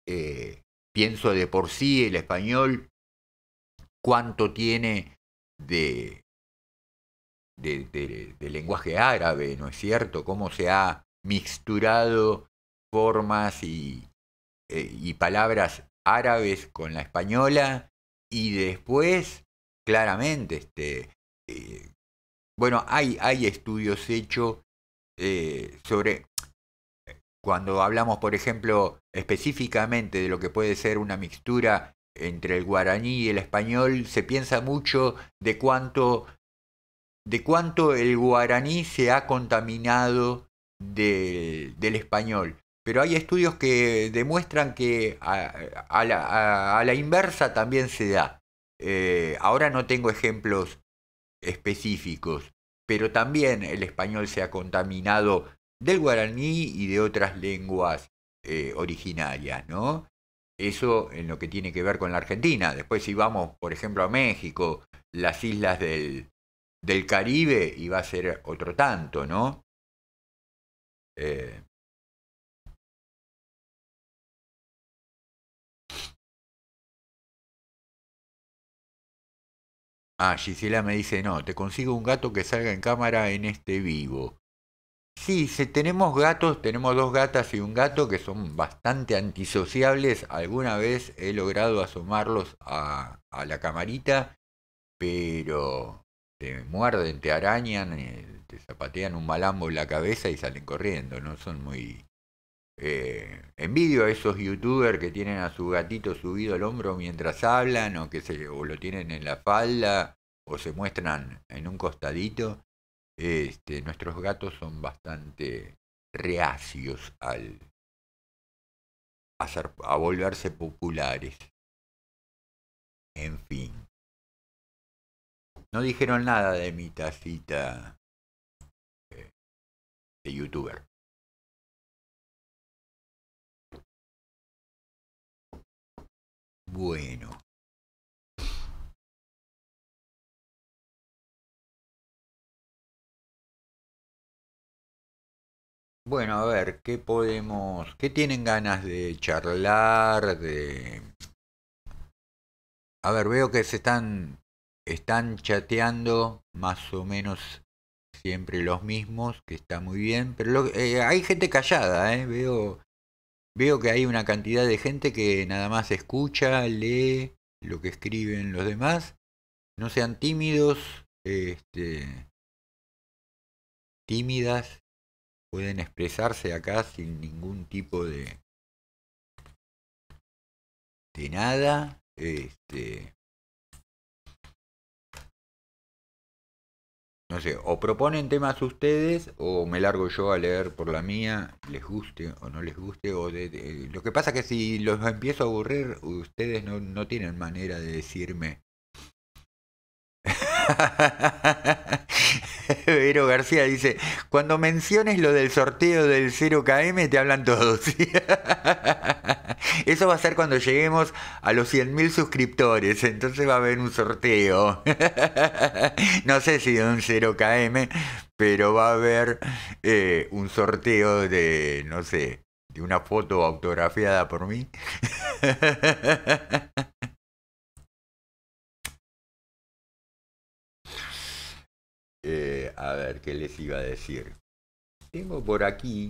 Eh, pienso de por sí el español, cuánto tiene de, del lenguaje árabe, ¿no es cierto? Cómo se ha mixturado formas y, eh, y palabras árabes con la española y después, claramente, este, eh, bueno, hay, hay estudios hechos eh, sobre, cuando hablamos, por ejemplo, específicamente de lo que puede ser una mixtura entre el guaraní y el español, se piensa mucho de cuánto de cuánto el guaraní se ha contaminado del español. Pero hay estudios que demuestran que a, la, inversa también se da. Eh, ahora no tengo ejemplos específicos, pero también el español se ha contaminado del guaraní y de otras lenguas eh, originarias, ¿no? Eso en lo que tiene que ver con la Argentina. Después si vamos, por ejemplo, a México, las islas del, del Caribe iba a ser otro tanto, ¿no? Eh, ah, Gisela me dice, no, te consigo un gato que salga en cámara en este vivo. Sí, si tenemos gatos, tenemos dos gatas y un gato que son bastante antisociables. Alguna vez he logrado asomarlos a la camarita, pero te muerden, te arañan, eh, te zapatean un malambo en la cabeza y salen corriendo, ¿no? Son muy... Eh, envidio a esos youtubers que tienen a su gatito subido al hombro mientras hablan o que se, o lo tienen en la falda o se muestran en un costadito. Este, nuestros gatos son bastante reacios al a volverse populares. En fin. No dijeron nada de mi tacita de youtuber. Bueno. Bueno, a ver, ¿qué podemos, qué tienen ganas de charlar, de... A ver, veo que se están están chateando más o menos siempre los mismos, que está muy bien, pero eh, hay gente callada, eh, veo, veo que hay una cantidad de gente que nada más escucha, lee lo que escriben los demás, no sean tímidos, este, tímidas, pueden expresarse acá sin ningún tipo de de nada, este, no sé, o proponen temas ustedes o me largo yo a leer por la mía, les guste o no les guste. o Lo que pasa que si los empiezo a aburrir, ustedes no, no tienen manera de decirme [laughs] Vero García dice, cuando menciones lo del sorteo del 0KM te hablan todos. [laughs] Eso va a ser cuando lleguemos a los 100.000 suscriptores, entonces va a haber un sorteo. [laughs] No sé si de un 0KM, pero va a haber eh, un sorteo de, no sé, de una foto autografiada por mí. Eh, a ver, ¿qué les iba a decir? Tengo por aquí...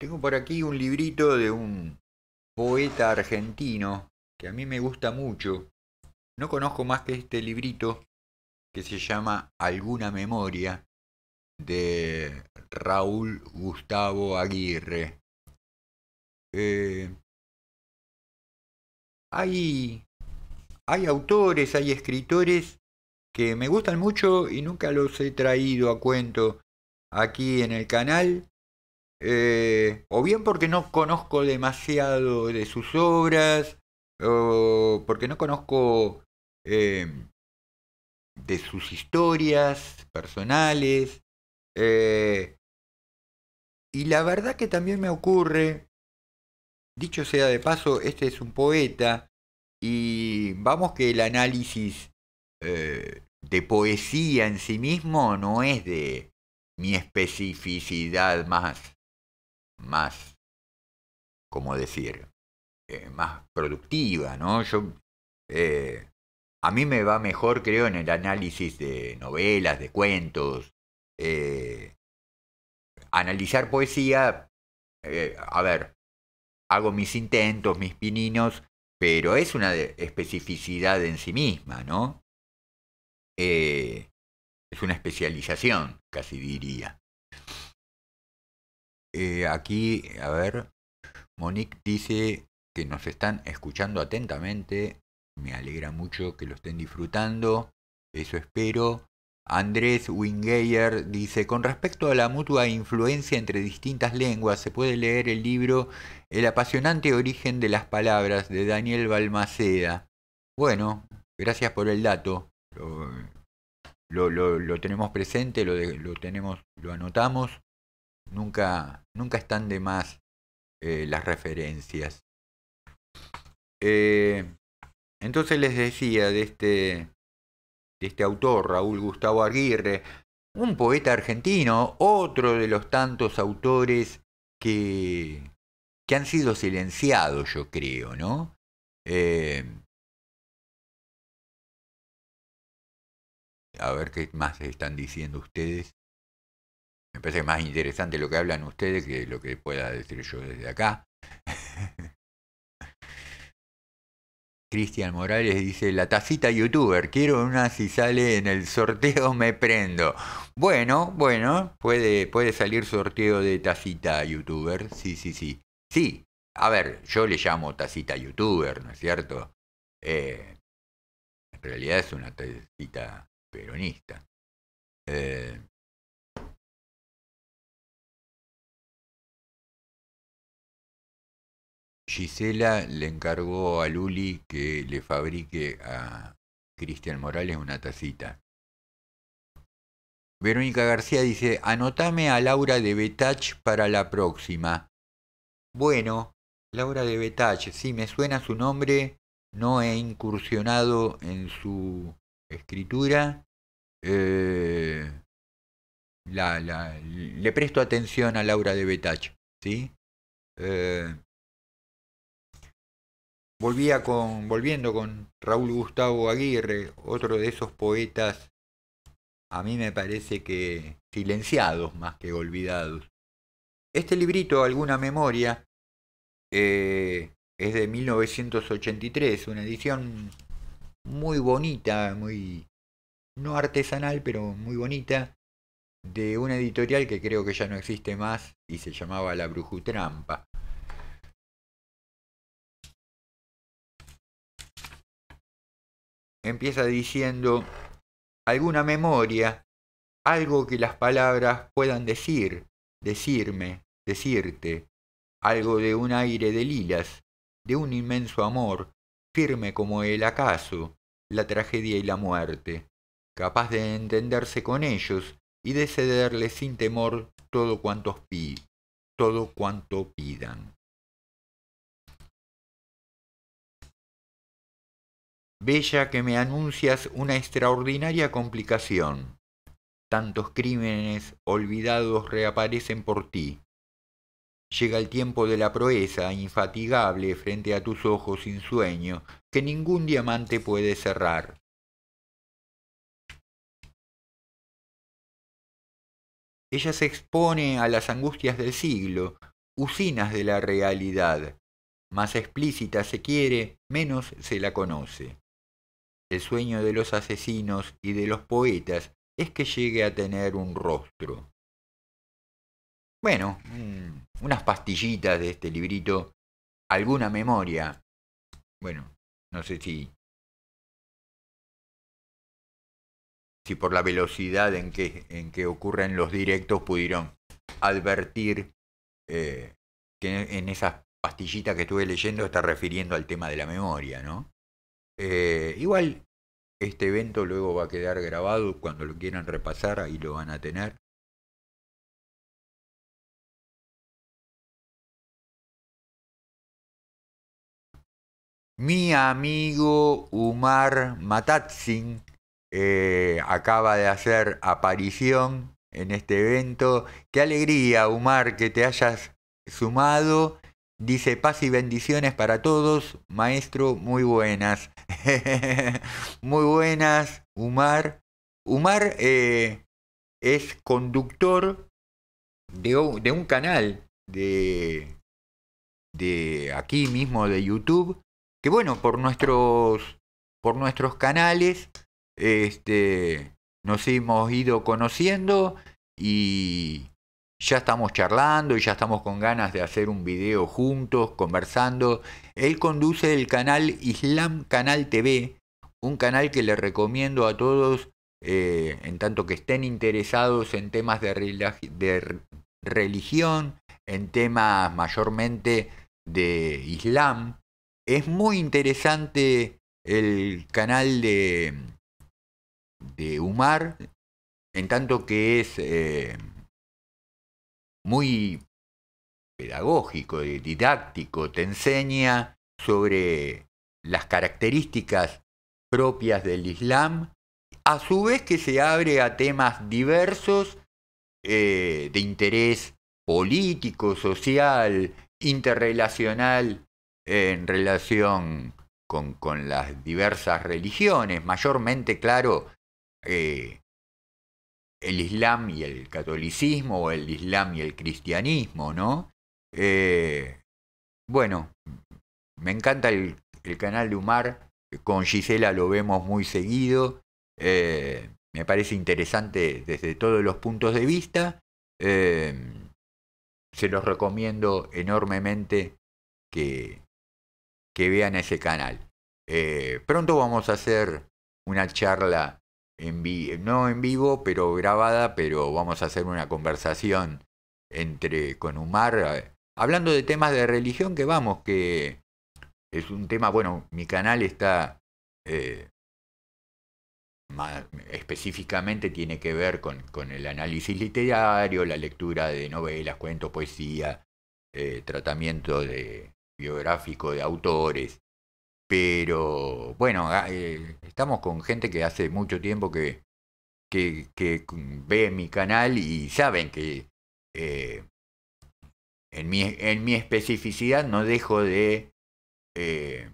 Tengo por aquí un librito de un poeta argentino que a mí me gusta mucho. No conozco más que este librito que se llama Alguna Memoria de Raúl Gustavo Aguirre. Eh, hay autores, hay escritores que me gustan mucho y nunca los he traído a cuento aquí en el canal, eh, o bien porque no conozco demasiado de sus obras, o porque no conozco eh, de sus historias personales. Eh, y la verdad que también me ocurre, dicho sea de paso, este es un poeta, y vamos que el análisis eh, de poesía en sí mismo no es de mi especificidad más, más, cómo decir, eh, más productiva, ¿no? Yo, eh, a mí me va mejor, creo, en el análisis de novelas, de cuentos. analizar poesía, a ver, hago mis intentos, mis pininos, pero es una especificidad en sí misma, ¿no? Eh, es una especialización, casi diría. Eh, aquí, a ver, Monique dice que nos están escuchando atentamente. Me alegra mucho que lo estén disfrutando. Eso espero. Andrés Wingeyer dice, con respecto a la mutua influencia entre distintas lenguas, se puede leer el libro El apasionante origen de las palabras de Daniel Balmaceda. Bueno, gracias por el dato. Lo, lo, lo, tenemos presente, lo, lo, tenemos, lo anotamos. Nunca, nunca están de más eh, las referencias. Eh, entonces les decía de este este autor, Raúl Gustavo Aguirre, un poeta argentino, otro de los tantos autores que, que han sido silenciados, yo creo, ¿no? Eh, a ver qué más están diciendo ustedes. Me parece más interesante lo que hablan ustedes que lo que pueda decir yo desde acá. [laughs] Cristian Morales dice, la tacita youtuber, quiero una si sale en el sorteo me prendo. Bueno, bueno, puede, puede salir sorteo de tacita youtuber, sí, sí, sí. Sí, a ver, yo le llamo tacita youtuber, ¿no es cierto? Eh, en realidad es una tacita peronista. Eh, Gisela le encargó a Luli que le fabrique a Cristian Morales una tacita. Verónica García dice, anotame a Laura de Betach para la próxima. Bueno, Laura de Betach, sí, me suena su nombre, no he incursionado en su escritura. Eh, la, la, le presto atención a Laura de Betach, ¿sí? Eh, Volvía con, volviendo con Raúl Gustavo Aguirre, otro de esos poetas, a mí me parece que silenciados más que olvidados. Este librito, Alguna Memoria, eh, es de 1983, una edición muy bonita, muy no artesanal, pero muy bonita, de una editorial que creo que ya no existe más y se llamaba La Brujutrampa. empieza diciendo alguna memoria, algo que las palabras puedan decir, decirme, decirte, algo de un aire de lilas, de un inmenso amor, firme como el acaso, la tragedia y la muerte, capaz de entenderse con ellos y de cederles sin temor todo cuanto, todo cuanto pidan. Bella que me anuncias una extraordinaria complicación. Tantos crímenes olvidados reaparecen por ti. Llega el tiempo de la proeza, infatigable frente a tus ojos sin sueño, que ningún diamante puede cerrar. Ella se expone a las angustias del siglo, usinas de la realidad. Más explícita se quiere, menos se la conoce. El sueño de los asesinos y de los poetas es que llegue a tener un rostro. Bueno, mm, unas pastillitas de este librito, alguna memoria. Bueno, no sé si si por la velocidad en que, en que ocurren los directos pudieron advertir eh, que en esas pastillitas que estuve leyendo está refiriendo al tema de la memoria, ¿no? Eh, igual, este evento luego va a quedar grabado. Cuando lo quieran repasar, ahí lo van a tener. Mi amigo Umar Matatsin eh, acaba de hacer aparición en este evento. Qué alegría, Umar, que te hayas sumado. Dice paz y bendiciones para todos. Maestro, muy buenas. [laughs] Muy buenas, Umar. Umar eh, es conductor de, de, un canal de, de aquí mismo de YouTube. Que bueno, por nuestros, por nuestros canales este, nos hemos ido conociendo y, ya estamos charlando y ya estamos con ganas de hacer un video juntos, conversando. Él conduce el canal Islam Canal TV, un canal que le recomiendo a todos eh, en tanto que estén interesados en temas de, religión, en temas mayormente de Islam. Es muy interesante el canal de, de Umar, en tanto que es... Eh, muy pedagógico, didáctico, te enseña sobre las características propias del Islam, a su vez que se abre a temas diversos eh, de interés político, social, interrelacional en relación con, con las diversas religiones, mayormente, claro, eh, el Islam y el catolicismo o el Islam y el cristianismo, ¿no? Eh, bueno, me encanta el, canal de Umar, con Gisela lo vemos muy seguido, eh, me parece interesante desde todos los puntos de vista, eh, se los recomiendo enormemente que, que vean ese canal. Eh, pronto vamos a hacer una charla no en vivo, pero grabada, pero vamos a hacer una conversación entre con Umar, eh, hablando de temas de religión que vamos, que es un tema, bueno, mi canal está eh, específicamente tiene que ver con, con, el análisis literario, la lectura de novelas, cuentos, poesía, eh, tratamiento de biográfico de autores, pero bueno, ah, eh, estamos con gente que hace mucho tiempo que, que, ve mi canal y saben que eh, en, mi, en mi especificidad no dejo de, eh,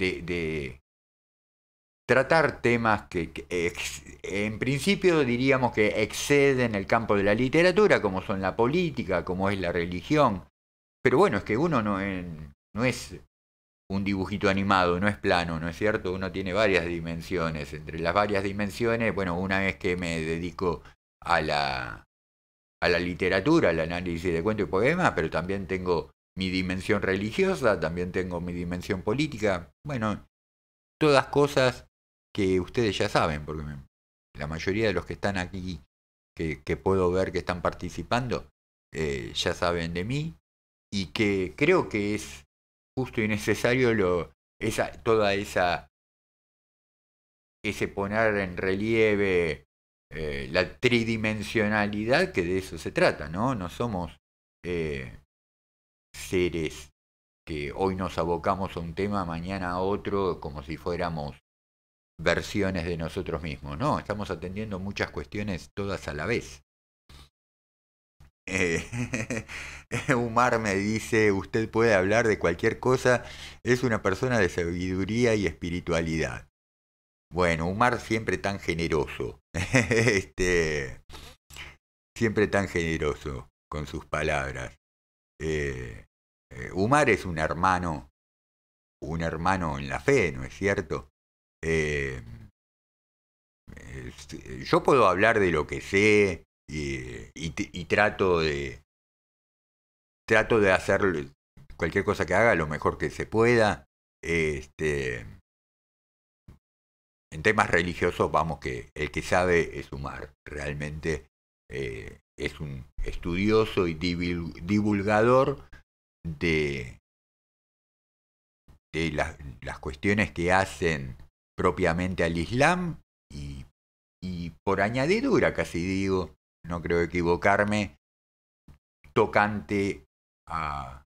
de, tratar temas que, en principio diríamos que exceden el campo de la literatura, como son la política, como es la religión. Pero bueno, es que uno no, no es un dibujito animado, no es plano, ¿no es cierto? Uno tiene varias dimensiones. Entre las varias dimensiones, bueno, una vez que me dedico a la, a la literatura, al análisis de cuento y poema, pero también tengo mi dimensión religiosa, también tengo mi dimensión política. Bueno, todas cosas que ustedes ya saben, porque la mayoría de los que están aquí, que, puedo ver que están participando, eh, ya saben de mí y que creo que es justo y necesario lo, esa, toda esa ese poner en relieve eh, la tridimensionalidad que de eso se trata, ¿no? No somos eh, seres que hoy nos abocamos a un tema, mañana a otro, como si fuéramos versiones de nosotros mismos, ¿no? Estamos atendiendo muchas cuestiones todas a la vez. Eh, [laughs] eh, Umar me dice, usted puede hablar de cualquier cosa, es una persona de sabiduría y espiritualidad. Bueno, Umar siempre tan generoso. [laughs] este, siempre tan generoso con sus palabras. Eh, eh, Umar es un hermano, un hermano en la fe, ¿no es cierto? Eh, yo puedo hablar de lo que sé, eh, y, y, trato de trato de hacer cualquier cosa que haga lo mejor que se pueda. Este, en temas religiosos, vamos que el que sabe es Humar, realmente eh, es un estudioso y divulgador de, de las cuestiones que hacen propiamente al Islam y, y por añadidura, casi digo, no creo equivocarme, tocante a,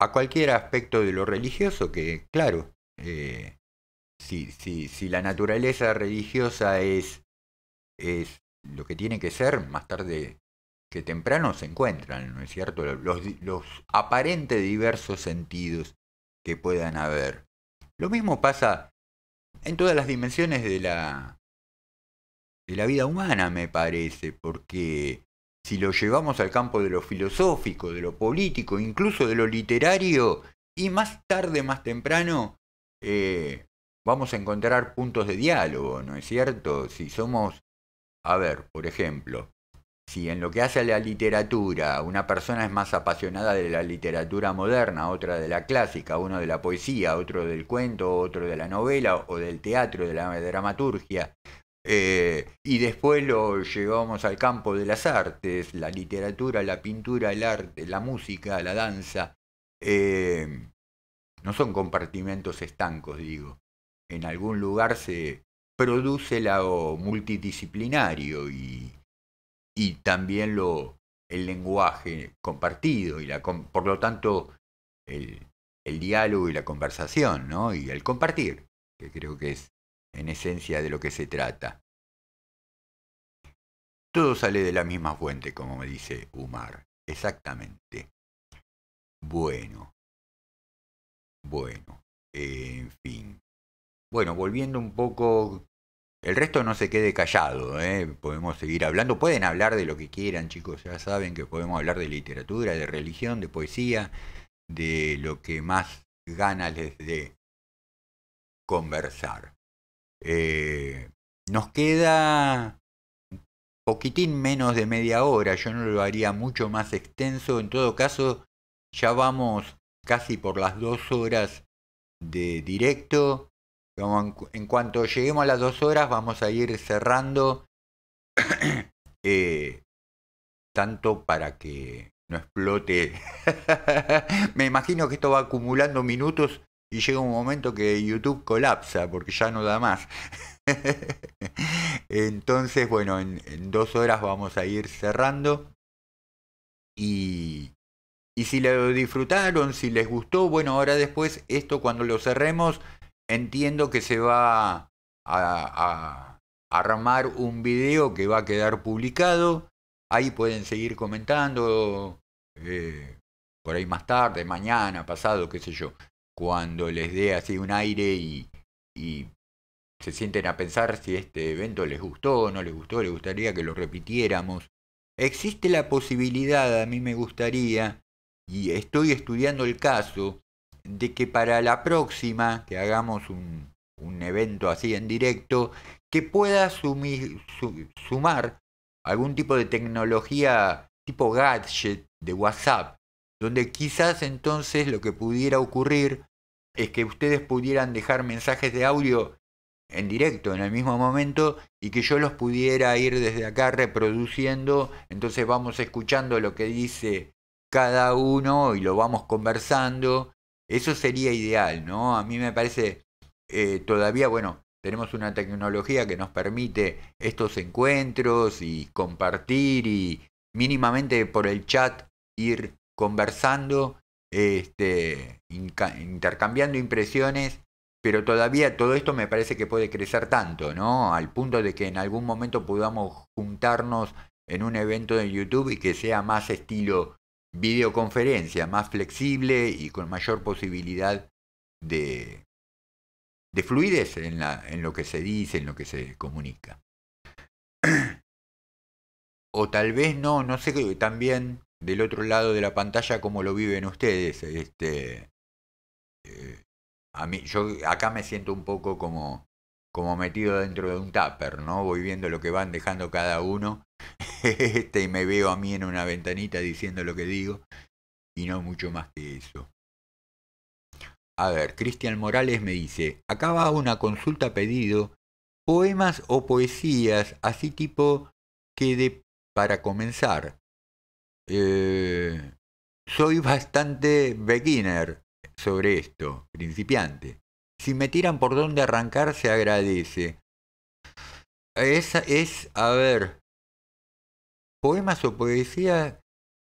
a cualquier aspecto de lo religioso, que claro, eh, si, si, si, la naturaleza religiosa es, es lo que tiene que ser, más tarde que temprano se encuentran, ¿no es cierto? Los, los aparentes diversos sentidos que puedan haber. Lo mismo pasa en todas las dimensiones de la, de la vida humana, me parece, porque si lo llevamos al campo de lo filosófico, de lo político, incluso de lo literario, y más tarde, más temprano, eh, vamos a encontrar puntos de diálogo, ¿no es cierto? Si somos, a ver, por ejemplo, si en lo que hace a la literatura una persona es más apasionada de la literatura moderna, otra de la clásica, uno de la poesía, otro del cuento, otro de la novela o del teatro, de la dramaturgia, eh, y después lo llevamos al campo de las artes, la literatura, la pintura, el arte, la música, la danza. Eh, no son compartimentos estancos, digo. En algún lugar se produce lo multidisciplinario y, y también lo, el lenguaje compartido y la, por lo tanto el, el diálogo y la conversación, ¿no? Y el compartir, que creo que es en esencia de lo que se trata. Todo sale de la misma fuente, como me dice Umar. Exactamente. Bueno. Bueno. En fin. Bueno, volviendo un poco el resto no se quede callado, ¿eh? podemos seguir hablando. Pueden hablar de lo que quieran, chicos, ya saben que podemos hablar de literatura, de religión, de poesía, de lo que más ganas les dé conversar. Eh, nos queda poquitín menos de media hora, yo no lo haría mucho más extenso, en todo caso ya vamos casi por las dos horas de directo. En cuanto lleguemos a las dos horas vamos a ir cerrando, [coughs] eh, tanto para que no explote. [laughs] Me imagino que esto va acumulando minutos y llega un momento que YouTube colapsa porque ya no da más. [laughs] Entonces, bueno, en, dos horas vamos a ir cerrando. Y, y si lo disfrutaron, si les gustó, bueno, ahora después esto cuando lo cerremos, entiendo que se va a, a, armar un video que va a quedar publicado. Ahí pueden seguir comentando. Eh, por ahí más tarde, mañana, pasado, qué sé yo cuando les dé así un aire y, se sienten a pensar si este evento les gustó, o no les gustó, les gustaría que lo repitiéramos. Existe la posibilidad, a mí me gustaría, y estoy estudiando el caso, de que para la próxima, que hagamos un, evento así en directo, que pueda sumar algún tipo de tecnología tipo gadget de WhatsApp donde quizás entonces lo que pudiera ocurrir es que ustedes pudieran dejar mensajes de audio en directo en el mismo momento y que yo los pudiera ir desde acá reproduciendo, entonces vamos escuchando lo que dice cada uno y lo vamos conversando, eso sería ideal, ¿no? A mí me parece eh, todavía, bueno, tenemos una tecnología que nos permite estos encuentros y compartir y mínimamente por el chat ir conversando, este, intercambiando impresiones, pero todavía todo esto me parece que puede crecer tanto, ¿no? Al punto de que en algún momento podamos juntarnos en un evento de YouTube y que sea más estilo videoconferencia, más flexible y con mayor posibilidad de, de fluidez en, la, en lo que se dice, en lo que se comunica. [clears throat] O tal vez no, no sé, también del otro lado de la pantalla como lo viven ustedes. Este, eh, a mí, yo acá me siento un poco como, como metido dentro de un tupper, ¿no? Voy viendo lo que van dejando cada uno [laughs] este, y me veo a mí en una ventanita diciendo lo que digo y no mucho más que eso. A ver, Cristian Morales me dice, acá va una consulta pedido, poemas o poesías, así tipo que de para comenzar, eh, soy bastante beginner sobre esto, principiante. Si me tiran por dónde arrancar, se agradece. Esa es, a ver, poemas o poesía,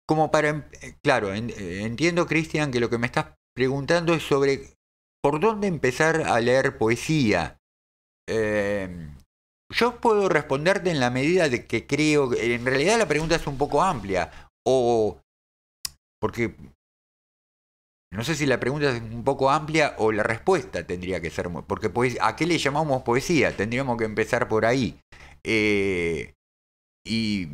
como para... Em, eh, claro, eh, entiendo, Cristian, que lo que me estás preguntando es sobre por dónde empezar a leer poesía. yo puedo responderte en la medida de que creo, en realidad la pregunta es un poco amplia o porque no sé si la pregunta es un poco amplia o la respuesta tendría que ser, porque pues, ¿a qué le llamamos poesía? Tendríamos que empezar por ahí. Eh, y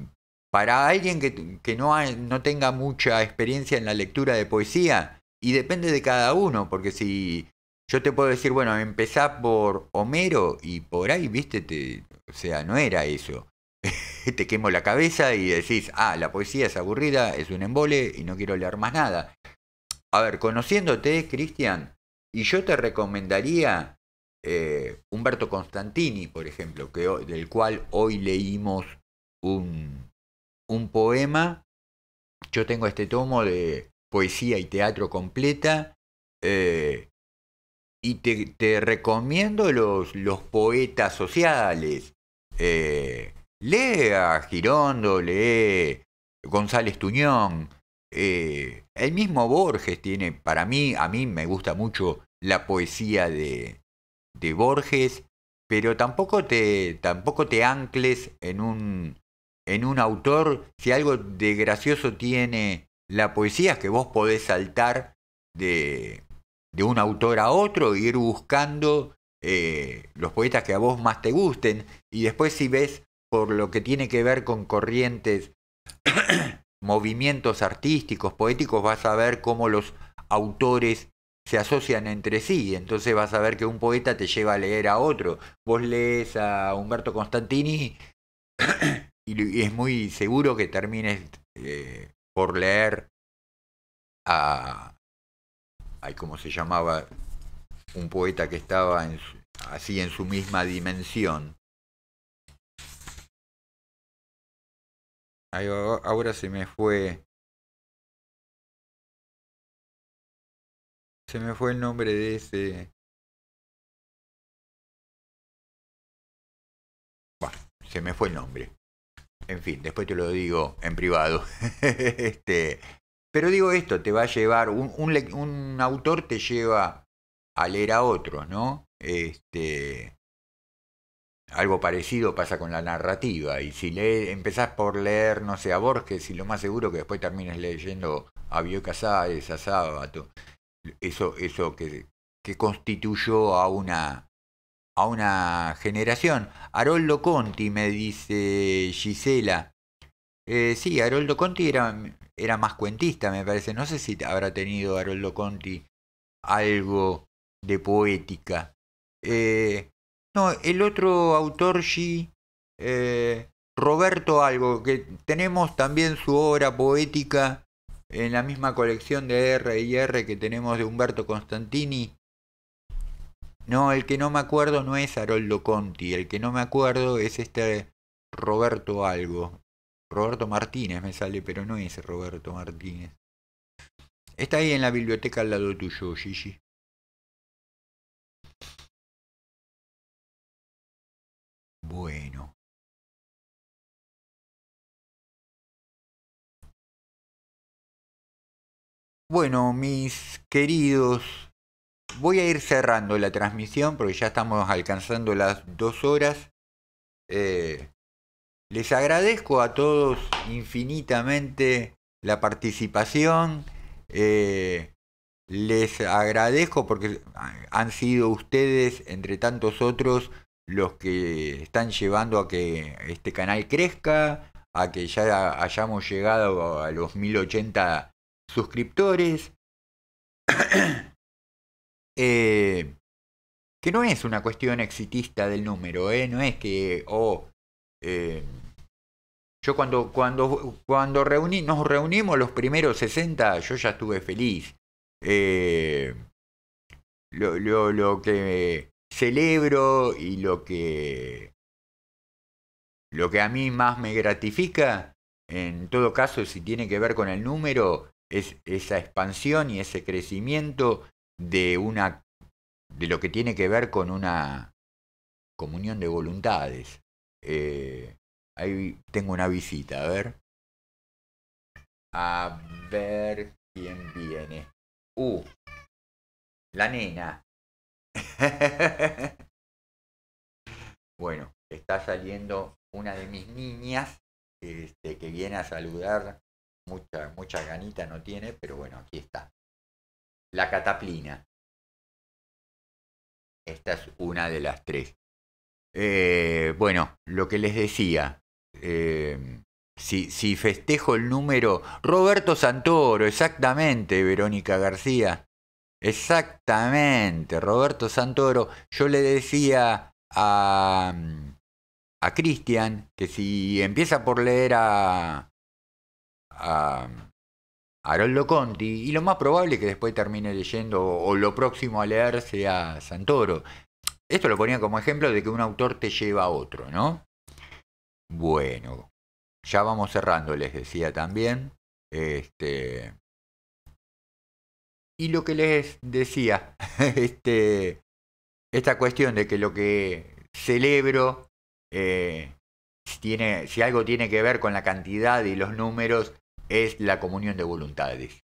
para alguien que, que no, no tenga mucha experiencia en la lectura de poesía, y depende de cada uno, porque si yo te puedo decir, bueno, empezá por Homero y por ahí, viste, o sea, no era eso. [laughs] te quemo la cabeza y decís, ah, la poesía es aburrida, es un embole y no quiero leer más nada. A ver, conociéndote, Cristian, y yo te recomendaría eh, Humberto Constantini, por ejemplo, que, del cual hoy leímos un, un poema. Yo tengo este tomo de poesía y teatro completa. Eh, y te, te, recomiendo los, los poetas sociales. Eh, Lee a Girondo, lee González Tuñón, eh, el mismo Borges tiene, para mí, a mí me gusta mucho la poesía de, de Borges, pero tampoco te, tampoco te ancles en un, en un autor, si algo de gracioso tiene la poesía, es que vos podés saltar de, de un autor a otro e ir buscando eh, los poetas que a vos más te gusten, y después si ves por lo que tiene que ver con corrientes, [coughs] movimientos artísticos, poéticos, vas a ver cómo los autores se asocian entre sí. Entonces vas a ver que un poeta te lleva a leer a otro. Vos lees a Humberto Constantini [coughs] y es muy seguro que termines eh, por leer a, ay, ¿cómo se llamaba? Un poeta que estaba así en su misma dimensión. Ahora se me fue. Se me fue el nombre de ese. Bueno, se me fue el nombre. En fin, después te lo digo en privado. [laughs] este, pero digo esto, te va a llevar, un, un, autor te lleva a leer a otro, ¿no? Este, algo parecido pasa con la narrativa, y si le, empezás por leer, no sé, a Borges, y lo más seguro que después termines leyendo a Bioca Sáez, a Sábato, eso, eso que, que constituyó a una, a una generación. Haroldo Conti, me dice Gisela. Eh, sí, Haroldo Conti era, era más cuentista, me parece. No sé si habrá tenido Haroldo Conti algo de poética. Eh, el otro autor, G, eh, Roberto Algo, que tenemos también su obra poética en la misma colección de R y R que tenemos de Humberto Constantini. No, el que no me acuerdo no es Haroldo Conti, el que no me acuerdo es este Roberto Algo. Roberto Martínez me sale, pero no es Roberto Martínez. Está ahí en la biblioteca al lado tuyo, Gigi. bueno Bueno, mis queridos, voy a ir cerrando la transmisión porque ya estamos alcanzando las dos horas. Eh, les agradezco a todos infinitamente la participación. Eh, les agradezco porque han sido ustedes, entre tantos otros, los que están llevando a que este canal crezca, a que ya hayamos llegado a los 1080 suscriptores. [coughs] Eh, que no es una cuestión exitista del número, ¿eh? no es que, oh, eh, yo cuando, cuando, cuando reuní, nos reunimos los primeros 60, yo ya estuve feliz. lo, lo, lo, que celebro y lo que, lo que a mí más me gratifica, en todo caso, si tiene que ver con el número, es esa expansión y ese crecimiento de una de lo que tiene que ver con una comunión de voluntades. Eh, ahí tengo una visita, a ver. A ver quién viene. u uh, la nena. [laughs] bueno, está saliendo una de mis niñas este, que viene a saludar. Mucha, mucha ganita no tiene, pero bueno, aquí está. La cataplina. Esta es una de las tres. Eh, bueno, lo que les decía. Em, si, si festejo el número. Roberto Santoro, exactamente, Verónica García. Exactamente, Roberto Santoro. Yo le decía a, a Cristian que si empieza por leer a, a Haroldo Conti, y lo más probable es que después termine leyendo o lo próximo a leer sea Santoro. Esto lo ponía como ejemplo de que un autor te lleva a otro, ¿no? Bueno, ya vamos cerrando, les decía también. Este, y lo que les decía, [laughs] este, esta cuestión de que lo que celebro, eh, tiene, si algo tiene que ver con la cantidad y los números, es la comunión de voluntades.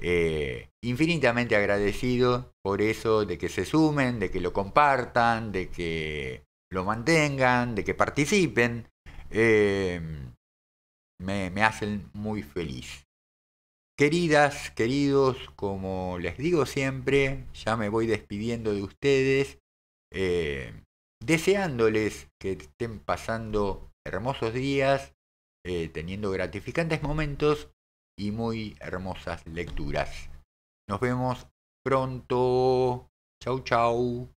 Eh, infinitamente agradecido por eso, de que se sumen, de que lo compartan, de que lo mantengan, de que participen. Eh, me hacen muy feliz. Queridas, queridos, como les digo siempre, ya me voy despidiendo de ustedes, eh, deseándoles que estén pasando hermosos días, eh, teniendo gratificantes momentos y muy hermosas lecturas. Nos vemos pronto. Chau, chau.